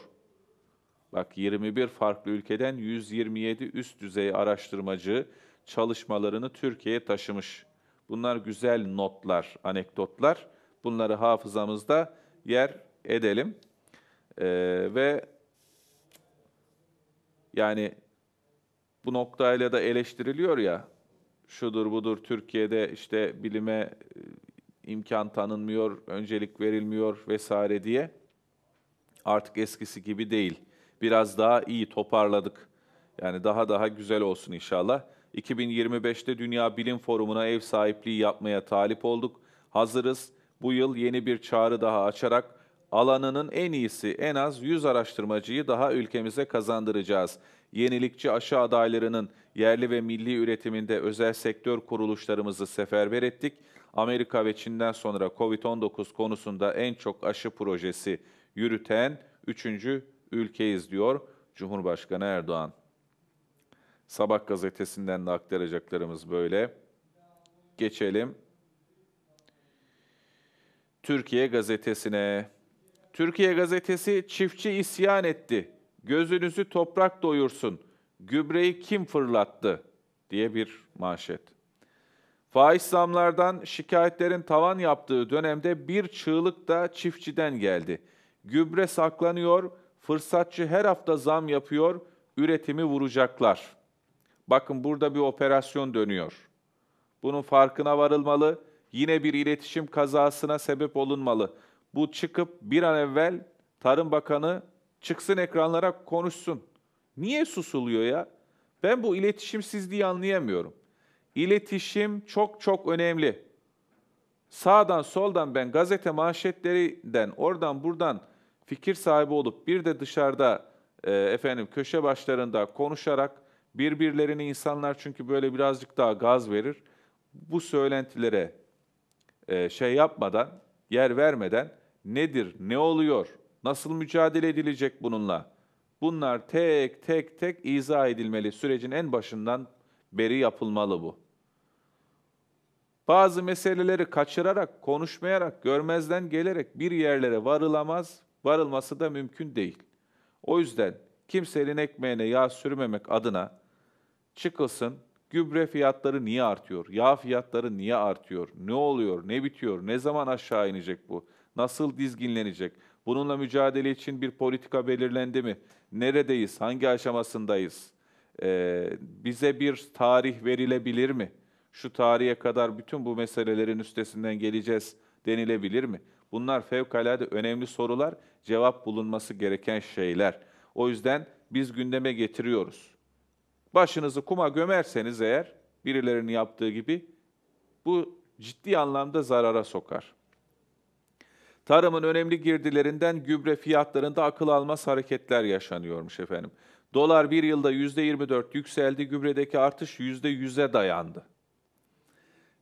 Bak 21 farklı ülkeden 127 üst düzey araştırmacı çalışmalarını Türkiye'ye taşımış. Bunlar güzel notlar, anekdotlar. Bunları hafızamızda yer edelim. Ee, ve yani bu noktayla da eleştiriliyor ya, şudur budur Türkiye'de işte bilime e, imkan tanınmıyor, öncelik verilmiyor vesaire diye. Artık eskisi gibi değil. Biraz daha iyi toparladık. Yani daha daha güzel olsun inşallah. 2025'te Dünya Bilim Forumu'na ev sahipliği yapmaya talip olduk. Hazırız. Bu yıl yeni bir çağrı daha açarak alanının en iyisi en az 100 araştırmacıyı daha ülkemize kazandıracağız. Yenilikçi aşı adaylarının yerli ve milli üretiminde özel sektör kuruluşlarımızı seferber ettik. Amerika ve Çin'den sonra COVID-19 konusunda en çok aşı projesi yürüten 3. ülkeyiz diyor Cumhurbaşkanı Erdoğan. Sabah gazetesinden de aktaracaklarımız böyle. Geçelim Türkiye gazetesine. Türkiye gazetesi çiftçi isyan etti. Gözünüzü toprak doyursun. Gübreyi kim fırlattı diye bir manşet. Faiz zamlardan şikayetlerin tavan yaptığı dönemde bir çığlık da çiftçiden geldi. Gübre saklanıyor, fırsatçı her hafta zam yapıyor, üretimi vuracaklar. Bakın burada bir operasyon dönüyor. Bunun farkına varılmalı, yine bir iletişim kazasına sebep olunmalı.'' bu çıkıp bir an evvel Tarım Bakanı çıksın ekranlara konuşsun. Niye susuluyor ya? Ben bu iletişimsizliği anlayamıyorum. İletişim çok çok önemli. Sağdan soldan ben gazete manşetlerinden oradan buradan fikir sahibi olup bir de dışarıda e, efendim köşe başlarında konuşarak birbirlerini insanlar çünkü böyle birazcık daha gaz verir. Bu söylentilere e, şey yapmadan, yer vermeden Nedir? Ne oluyor? Nasıl mücadele edilecek bununla? Bunlar tek tek tek izah edilmeli. Sürecin en başından beri yapılmalı bu. Bazı meseleleri kaçırarak, konuşmayarak, görmezden gelerek bir yerlere varılamaz, varılması da mümkün değil. O yüzden kimsenin ekmeğine yağ sürmemek adına çıkılsın, gübre fiyatları niye artıyor, yağ fiyatları niye artıyor, ne oluyor, ne bitiyor, ne zaman aşağı inecek bu? nasıl dizginlenecek? Bununla mücadele için bir politika belirlendi mi? Neredeyiz? Hangi aşamasındayız? Ee, bize bir tarih verilebilir mi? Şu tarihe kadar bütün bu meselelerin üstesinden geleceğiz denilebilir mi? Bunlar fevkalade önemli sorular, cevap bulunması gereken şeyler. O yüzden biz gündeme getiriyoruz. Başınızı kuma gömerseniz eğer birilerinin yaptığı gibi bu ciddi anlamda zarara sokar. Tarımın önemli girdilerinden gübre fiyatlarında akıl almaz hareketler yaşanıyormuş efendim. Dolar bir yılda %24 yükseldi, gübredeki artış %100'e dayandı.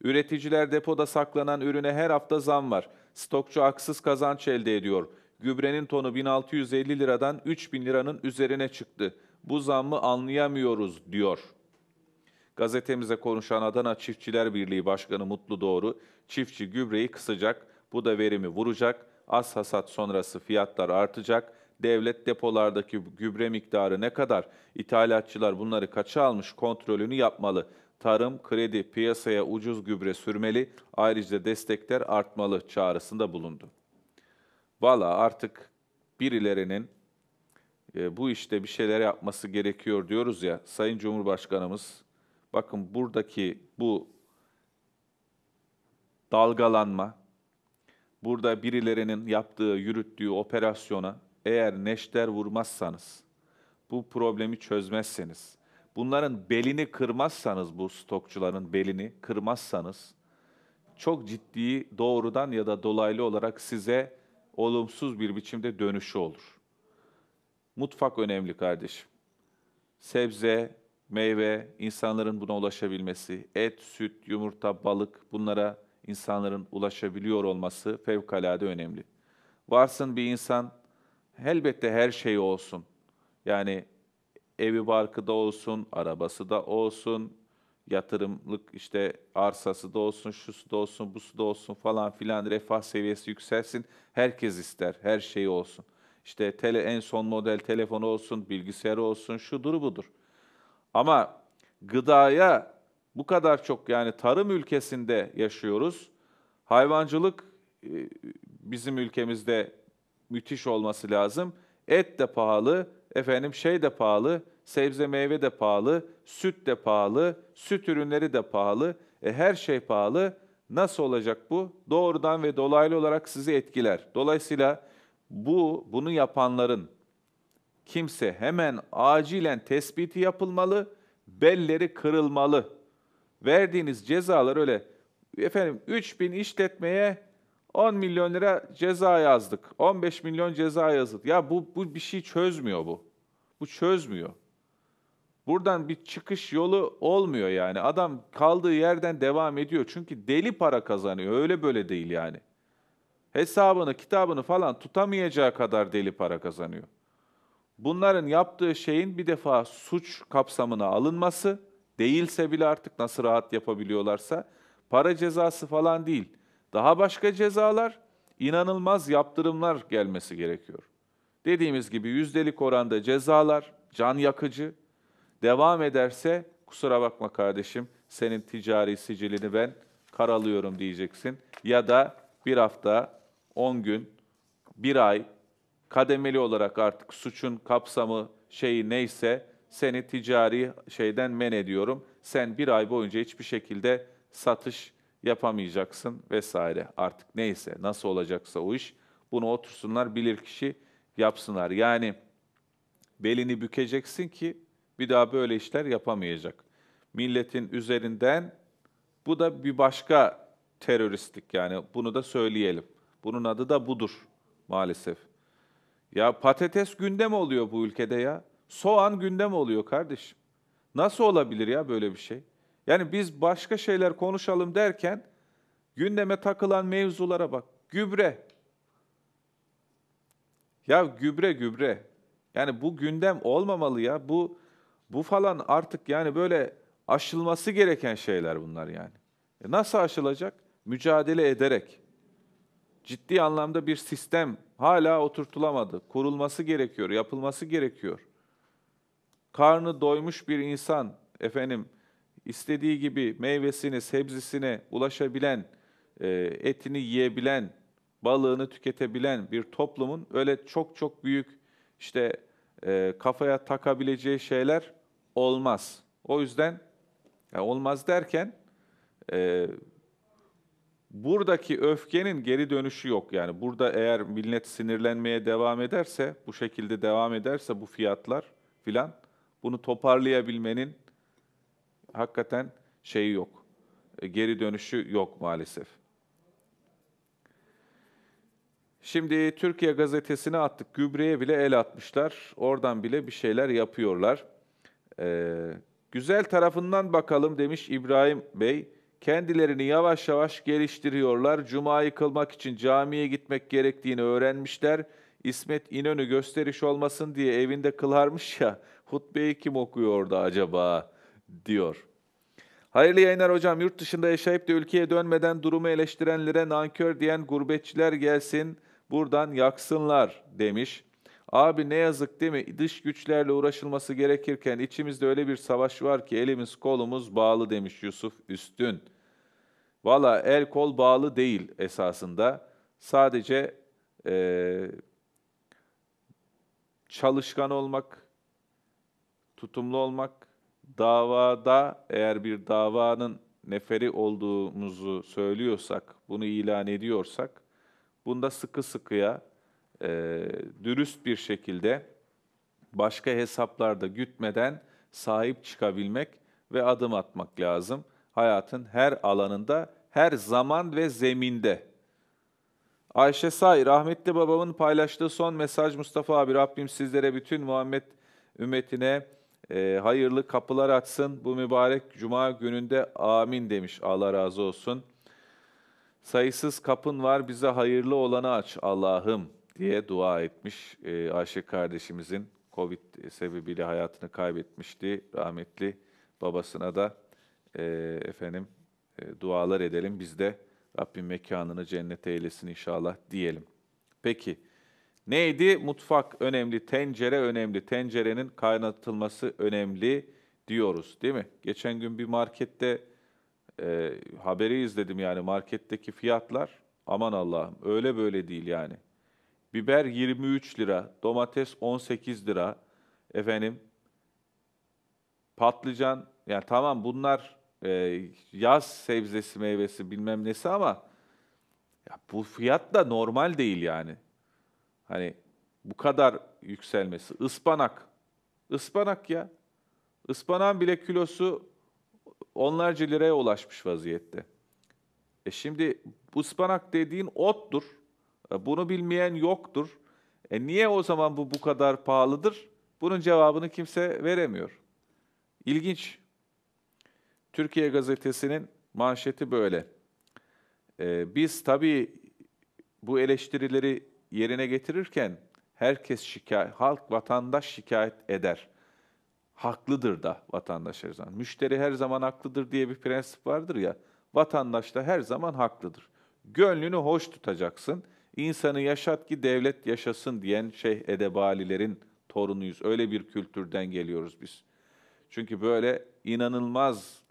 Üreticiler depoda saklanan ürüne her hafta zam var. Stokçu haksız kazanç elde ediyor. Gübrenin tonu 1650 liradan 3000 liranın üzerine çıktı. Bu zammı anlayamıyoruz diyor. Gazetemize konuşan Adana Çiftçiler Birliği Başkanı Mutlu Doğru, çiftçi gübreyi kısacak, bu da verimi vuracak. Az hasat sonrası fiyatlar artacak. Devlet depolardaki gübre miktarı ne kadar? İthalatçılar bunları kaça almış kontrolünü yapmalı. Tarım kredi piyasaya ucuz gübre sürmeli. Ayrıca destekler artmalı çağrısında bulundu. Valla artık birilerinin e, bu işte bir şeyler yapması gerekiyor diyoruz ya. Sayın Cumhurbaşkanımız bakın buradaki bu dalgalanma burada birilerinin yaptığı, yürüttüğü operasyona eğer neşter vurmazsanız, bu problemi çözmezseniz, bunların belini kırmazsanız, bu stokçuların belini kırmazsanız, çok ciddi doğrudan ya da dolaylı olarak size olumsuz bir biçimde dönüşü olur. Mutfak önemli kardeşim. Sebze, meyve, insanların buna ulaşabilmesi, et, süt, yumurta, balık bunlara insanların ulaşabiliyor olması fevkalade önemli. Varsın bir insan elbette her şeyi olsun. Yani evi barkı da olsun, arabası da olsun, yatırımlık işte arsası da olsun, şusu da olsun, busu da olsun falan filan refah seviyesi yükselsin. Herkes ister, her şeyi olsun. İşte tele, en son model telefonu olsun, bilgisayarı olsun, şudur budur. Ama gıdaya bu kadar çok yani tarım ülkesinde yaşıyoruz. Hayvancılık e, bizim ülkemizde müthiş olması lazım. Et de pahalı, efendim şey de pahalı, sebze meyve de pahalı, süt de pahalı, süt ürünleri de pahalı. E her şey pahalı. Nasıl olacak bu? Doğrudan ve dolaylı olarak sizi etkiler. Dolayısıyla bu bunu yapanların kimse hemen acilen tespiti yapılmalı, belleri kırılmalı verdiğiniz cezalar öyle efendim 3 bin işletmeye 10 milyon lira ceza yazdık. 15 milyon ceza yazdık. Ya bu, bu bir şey çözmüyor bu. Bu çözmüyor. Buradan bir çıkış yolu olmuyor yani. Adam kaldığı yerden devam ediyor. Çünkü deli para kazanıyor. Öyle böyle değil yani. Hesabını, kitabını falan tutamayacağı kadar deli para kazanıyor. Bunların yaptığı şeyin bir defa suç kapsamına alınması, değilse bile artık nasıl rahat yapabiliyorlarsa para cezası falan değil. Daha başka cezalar, inanılmaz yaptırımlar gelmesi gerekiyor. Dediğimiz gibi yüzdelik oranda cezalar, can yakıcı. Devam ederse kusura bakma kardeşim senin ticari sicilini ben karalıyorum diyeceksin. Ya da bir hafta, on gün, bir ay kademeli olarak artık suçun kapsamı şeyi neyse seni ticari şeyden men ediyorum. Sen bir ay boyunca hiçbir şekilde satış yapamayacaksın vesaire. Artık neyse nasıl olacaksa o iş bunu otursunlar bilir kişi yapsınlar. Yani belini bükeceksin ki bir daha böyle işler yapamayacak. Milletin üzerinden bu da bir başka teröristlik yani bunu da söyleyelim. Bunun adı da budur maalesef. Ya patates gündem oluyor bu ülkede ya. Soğan gündem oluyor kardeşim. Nasıl olabilir ya böyle bir şey? Yani biz başka şeyler konuşalım derken gündeme takılan mevzulara bak. Gübre. Ya gübre gübre. Yani bu gündem olmamalı ya. Bu bu falan artık yani böyle aşılması gereken şeyler bunlar yani. E nasıl aşılacak? Mücadele ederek. Ciddi anlamda bir sistem hala oturtulamadı. Kurulması gerekiyor, yapılması gerekiyor karnı doymuş bir insan efendim istediği gibi meyvesini, sebzesine ulaşabilen, e, etini yiyebilen, balığını tüketebilen bir toplumun öyle çok çok büyük işte e, kafaya takabileceği şeyler olmaz. O yüzden yani olmaz derken e, buradaki öfkenin geri dönüşü yok. Yani burada eğer millet sinirlenmeye devam ederse, bu şekilde devam ederse bu fiyatlar filan bunu toparlayabilmenin hakikaten şeyi yok. E, geri dönüşü yok maalesef. Şimdi Türkiye gazetesine attık. Gübreye bile el atmışlar. Oradan bile bir şeyler yapıyorlar. Ee, güzel tarafından bakalım demiş İbrahim Bey. Kendilerini yavaş yavaş geliştiriyorlar. Cuma'yı kılmak için camiye gitmek gerektiğini öğrenmişler. İsmet İnönü gösteriş olmasın diye evinde kılarmış ya hutbeyi kim okuyordu acaba diyor. Hayırlı yayınlar hocam. Yurt dışında yaşayıp da ülkeye dönmeden durumu eleştirenlere nankör diyen gurbetçiler gelsin buradan yaksınlar demiş. Abi ne yazık değil mi? Dış güçlerle uğraşılması gerekirken içimizde öyle bir savaş var ki elimiz kolumuz bağlı demiş Yusuf Üstün. Valla el kol bağlı değil esasında. Sadece e, çalışkan olmak, tutumlu olmak, davada eğer bir davanın neferi olduğumuzu söylüyorsak, bunu ilan ediyorsak, bunda sıkı sıkıya, e, dürüst bir şekilde başka hesaplarda gütmeden sahip çıkabilmek ve adım atmak lazım. Hayatın her alanında, her zaman ve zeminde. Ayşe Say, rahmetli babamın paylaştığı son mesaj Mustafa abi, Rabbim sizlere bütün Muhammed ümmetine e, hayırlı kapılar açsın bu mübarek cuma gününde amin demiş Allah razı olsun. Sayısız kapın var bize hayırlı olanı aç Allah'ım diye dua etmiş e, Ayşe kardeşimizin Covid sebebiyle hayatını kaybetmişti rahmetli babasına da e, efendim e, dualar edelim biz de Rabbim mekanını cennet eylesin inşallah diyelim. Peki. Neydi? Mutfak önemli, tencere önemli, tencerenin kaynatılması önemli diyoruz değil mi? Geçen gün bir markette e, haberi izledim yani marketteki fiyatlar aman Allah'ım öyle böyle değil yani. Biber 23 lira, domates 18 lira efendim. Patlıcan yani tamam bunlar e, yaz sebzesi meyvesi bilmem nesi ama ya bu fiyat da normal değil yani. Hani bu kadar yükselmesi. Ispanak. Ispanak ya. Ispanağın bile kilosu onlarca liraya ulaşmış vaziyette. E şimdi ıspanak dediğin ottur. E bunu bilmeyen yoktur. E niye o zaman bu bu kadar pahalıdır? Bunun cevabını kimse veremiyor. İlginç. Türkiye gazetesinin manşeti böyle. E, biz tabii bu eleştirileri yerine getirirken herkes şikayet, halk vatandaş şikayet eder. Haklıdır da vatandaş her zaman. Müşteri her zaman haklıdır diye bir prensip vardır ya. Vatandaş da her zaman haklıdır. Gönlünü hoş tutacaksın. İnsanı yaşat ki devlet yaşasın diyen Şeyh Edebalilerin torunuyuz. Öyle bir kültürden geliyoruz biz. Çünkü böyle inanılmaz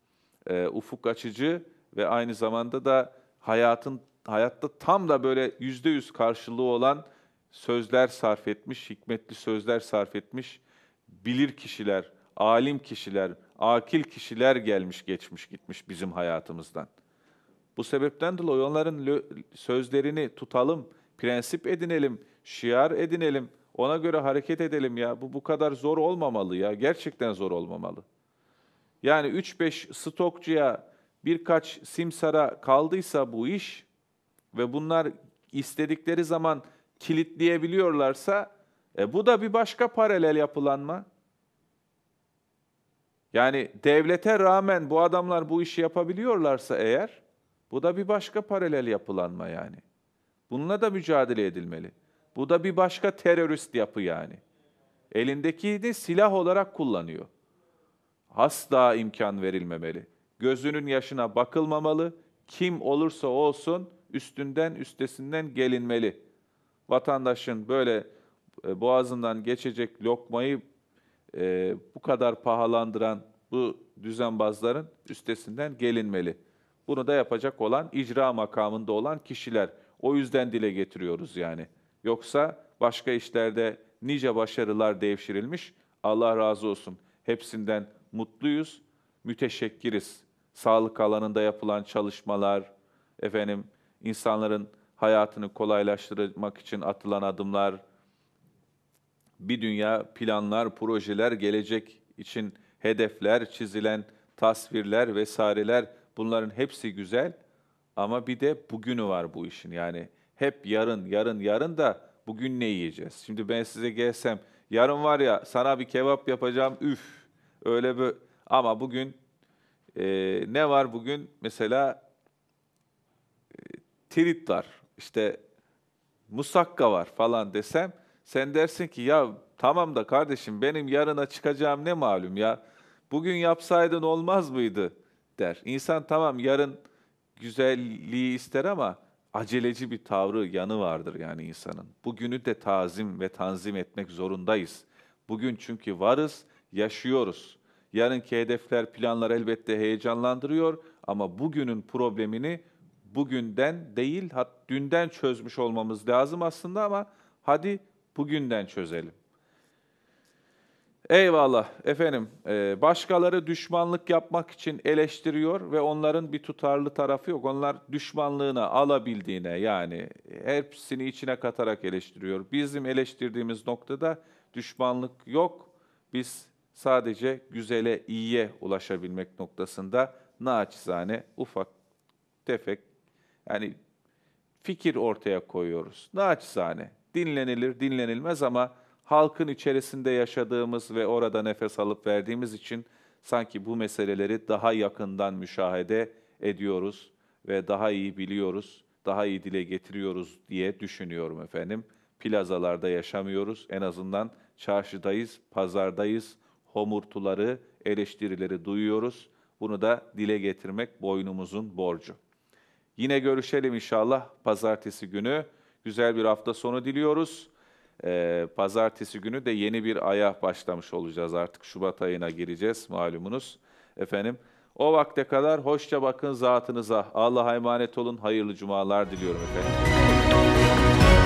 e, ufuk açıcı ve aynı zamanda da hayatın hayatta tam da böyle yüzde yüz karşılığı olan sözler sarf etmiş, hikmetli sözler sarf etmiş, bilir kişiler, alim kişiler, akil kişiler gelmiş geçmiş gitmiş bizim hayatımızdan. Bu sebepten dolayı onların sözlerini tutalım, prensip edinelim, şiar edinelim, ona göre hareket edelim ya. Bu bu kadar zor olmamalı ya. Gerçekten zor olmamalı. Yani 3-5 stokçuya birkaç simsara kaldıysa bu iş, ve bunlar istedikleri zaman kilitleyebiliyorlarsa e, bu da bir başka paralel yapılanma. Yani devlete rağmen bu adamlar bu işi yapabiliyorlarsa eğer bu da bir başka paralel yapılanma yani. Bununla da mücadele edilmeli. Bu da bir başka terörist yapı yani. Elindekini silah olarak kullanıyor. Asla imkan verilmemeli. Gözünün yaşına bakılmamalı. Kim olursa olsun üstünden üstesinden gelinmeli. Vatandaşın böyle e, boğazından geçecek lokmayı e, bu kadar pahalandıran bu düzenbazların üstesinden gelinmeli. Bunu da yapacak olan icra makamında olan kişiler. O yüzden dile getiriyoruz yani. Yoksa başka işlerde nice başarılar devşirilmiş. Allah razı olsun. Hepsinden mutluyuz, müteşekkiriz. Sağlık alanında yapılan çalışmalar, efendim insanların hayatını kolaylaştırmak için atılan adımlar, bir dünya planlar, projeler, gelecek için hedefler, çizilen tasvirler vesaireler bunların hepsi güzel ama bir de bugünü var bu işin. Yani hep yarın, yarın, yarın da bugün ne yiyeceğiz? Şimdi ben size gelsem yarın var ya sana bir kebap yapacağım üf öyle bir. ama bugün e, ne var bugün mesela tirit var, işte musakka var falan desem, sen dersin ki ya tamam da kardeşim benim yarına çıkacağım ne malum ya, bugün yapsaydın olmaz mıydı der. İnsan tamam yarın güzelliği ister ama aceleci bir tavrı, yanı vardır yani insanın. Bugünü de tazim ve tanzim etmek zorundayız. Bugün çünkü varız, yaşıyoruz. Yarınki hedefler, planlar elbette heyecanlandırıyor ama bugünün problemini bugünden değil, hat dünden çözmüş olmamız lazım aslında ama hadi bugünden çözelim. Eyvallah efendim. E, başkaları düşmanlık yapmak için eleştiriyor ve onların bir tutarlı tarafı yok. Onlar düşmanlığına alabildiğine yani hepsini içine katarak eleştiriyor. Bizim eleştirdiğimiz noktada düşmanlık yok. Biz sadece güzele, iyiye ulaşabilmek noktasında naçizane ufak tefek yani fikir ortaya koyuyoruz. Naçizane. Dinlenilir, dinlenilmez ama halkın içerisinde yaşadığımız ve orada nefes alıp verdiğimiz için sanki bu meseleleri daha yakından müşahede ediyoruz ve daha iyi biliyoruz, daha iyi dile getiriyoruz diye düşünüyorum efendim. Plazalarda yaşamıyoruz, en azından çarşıdayız, pazardayız, homurtuları, eleştirileri duyuyoruz. Bunu da dile getirmek boynumuzun borcu. Yine görüşelim inşallah pazartesi günü. Güzel bir hafta sonu diliyoruz. Ee, pazartesi günü de yeni bir aya başlamış olacağız artık. Şubat ayına gireceğiz malumunuz. Efendim o vakte kadar hoşça bakın zatınıza. Allah'a emanet olun. Hayırlı cumalar diliyorum efendim.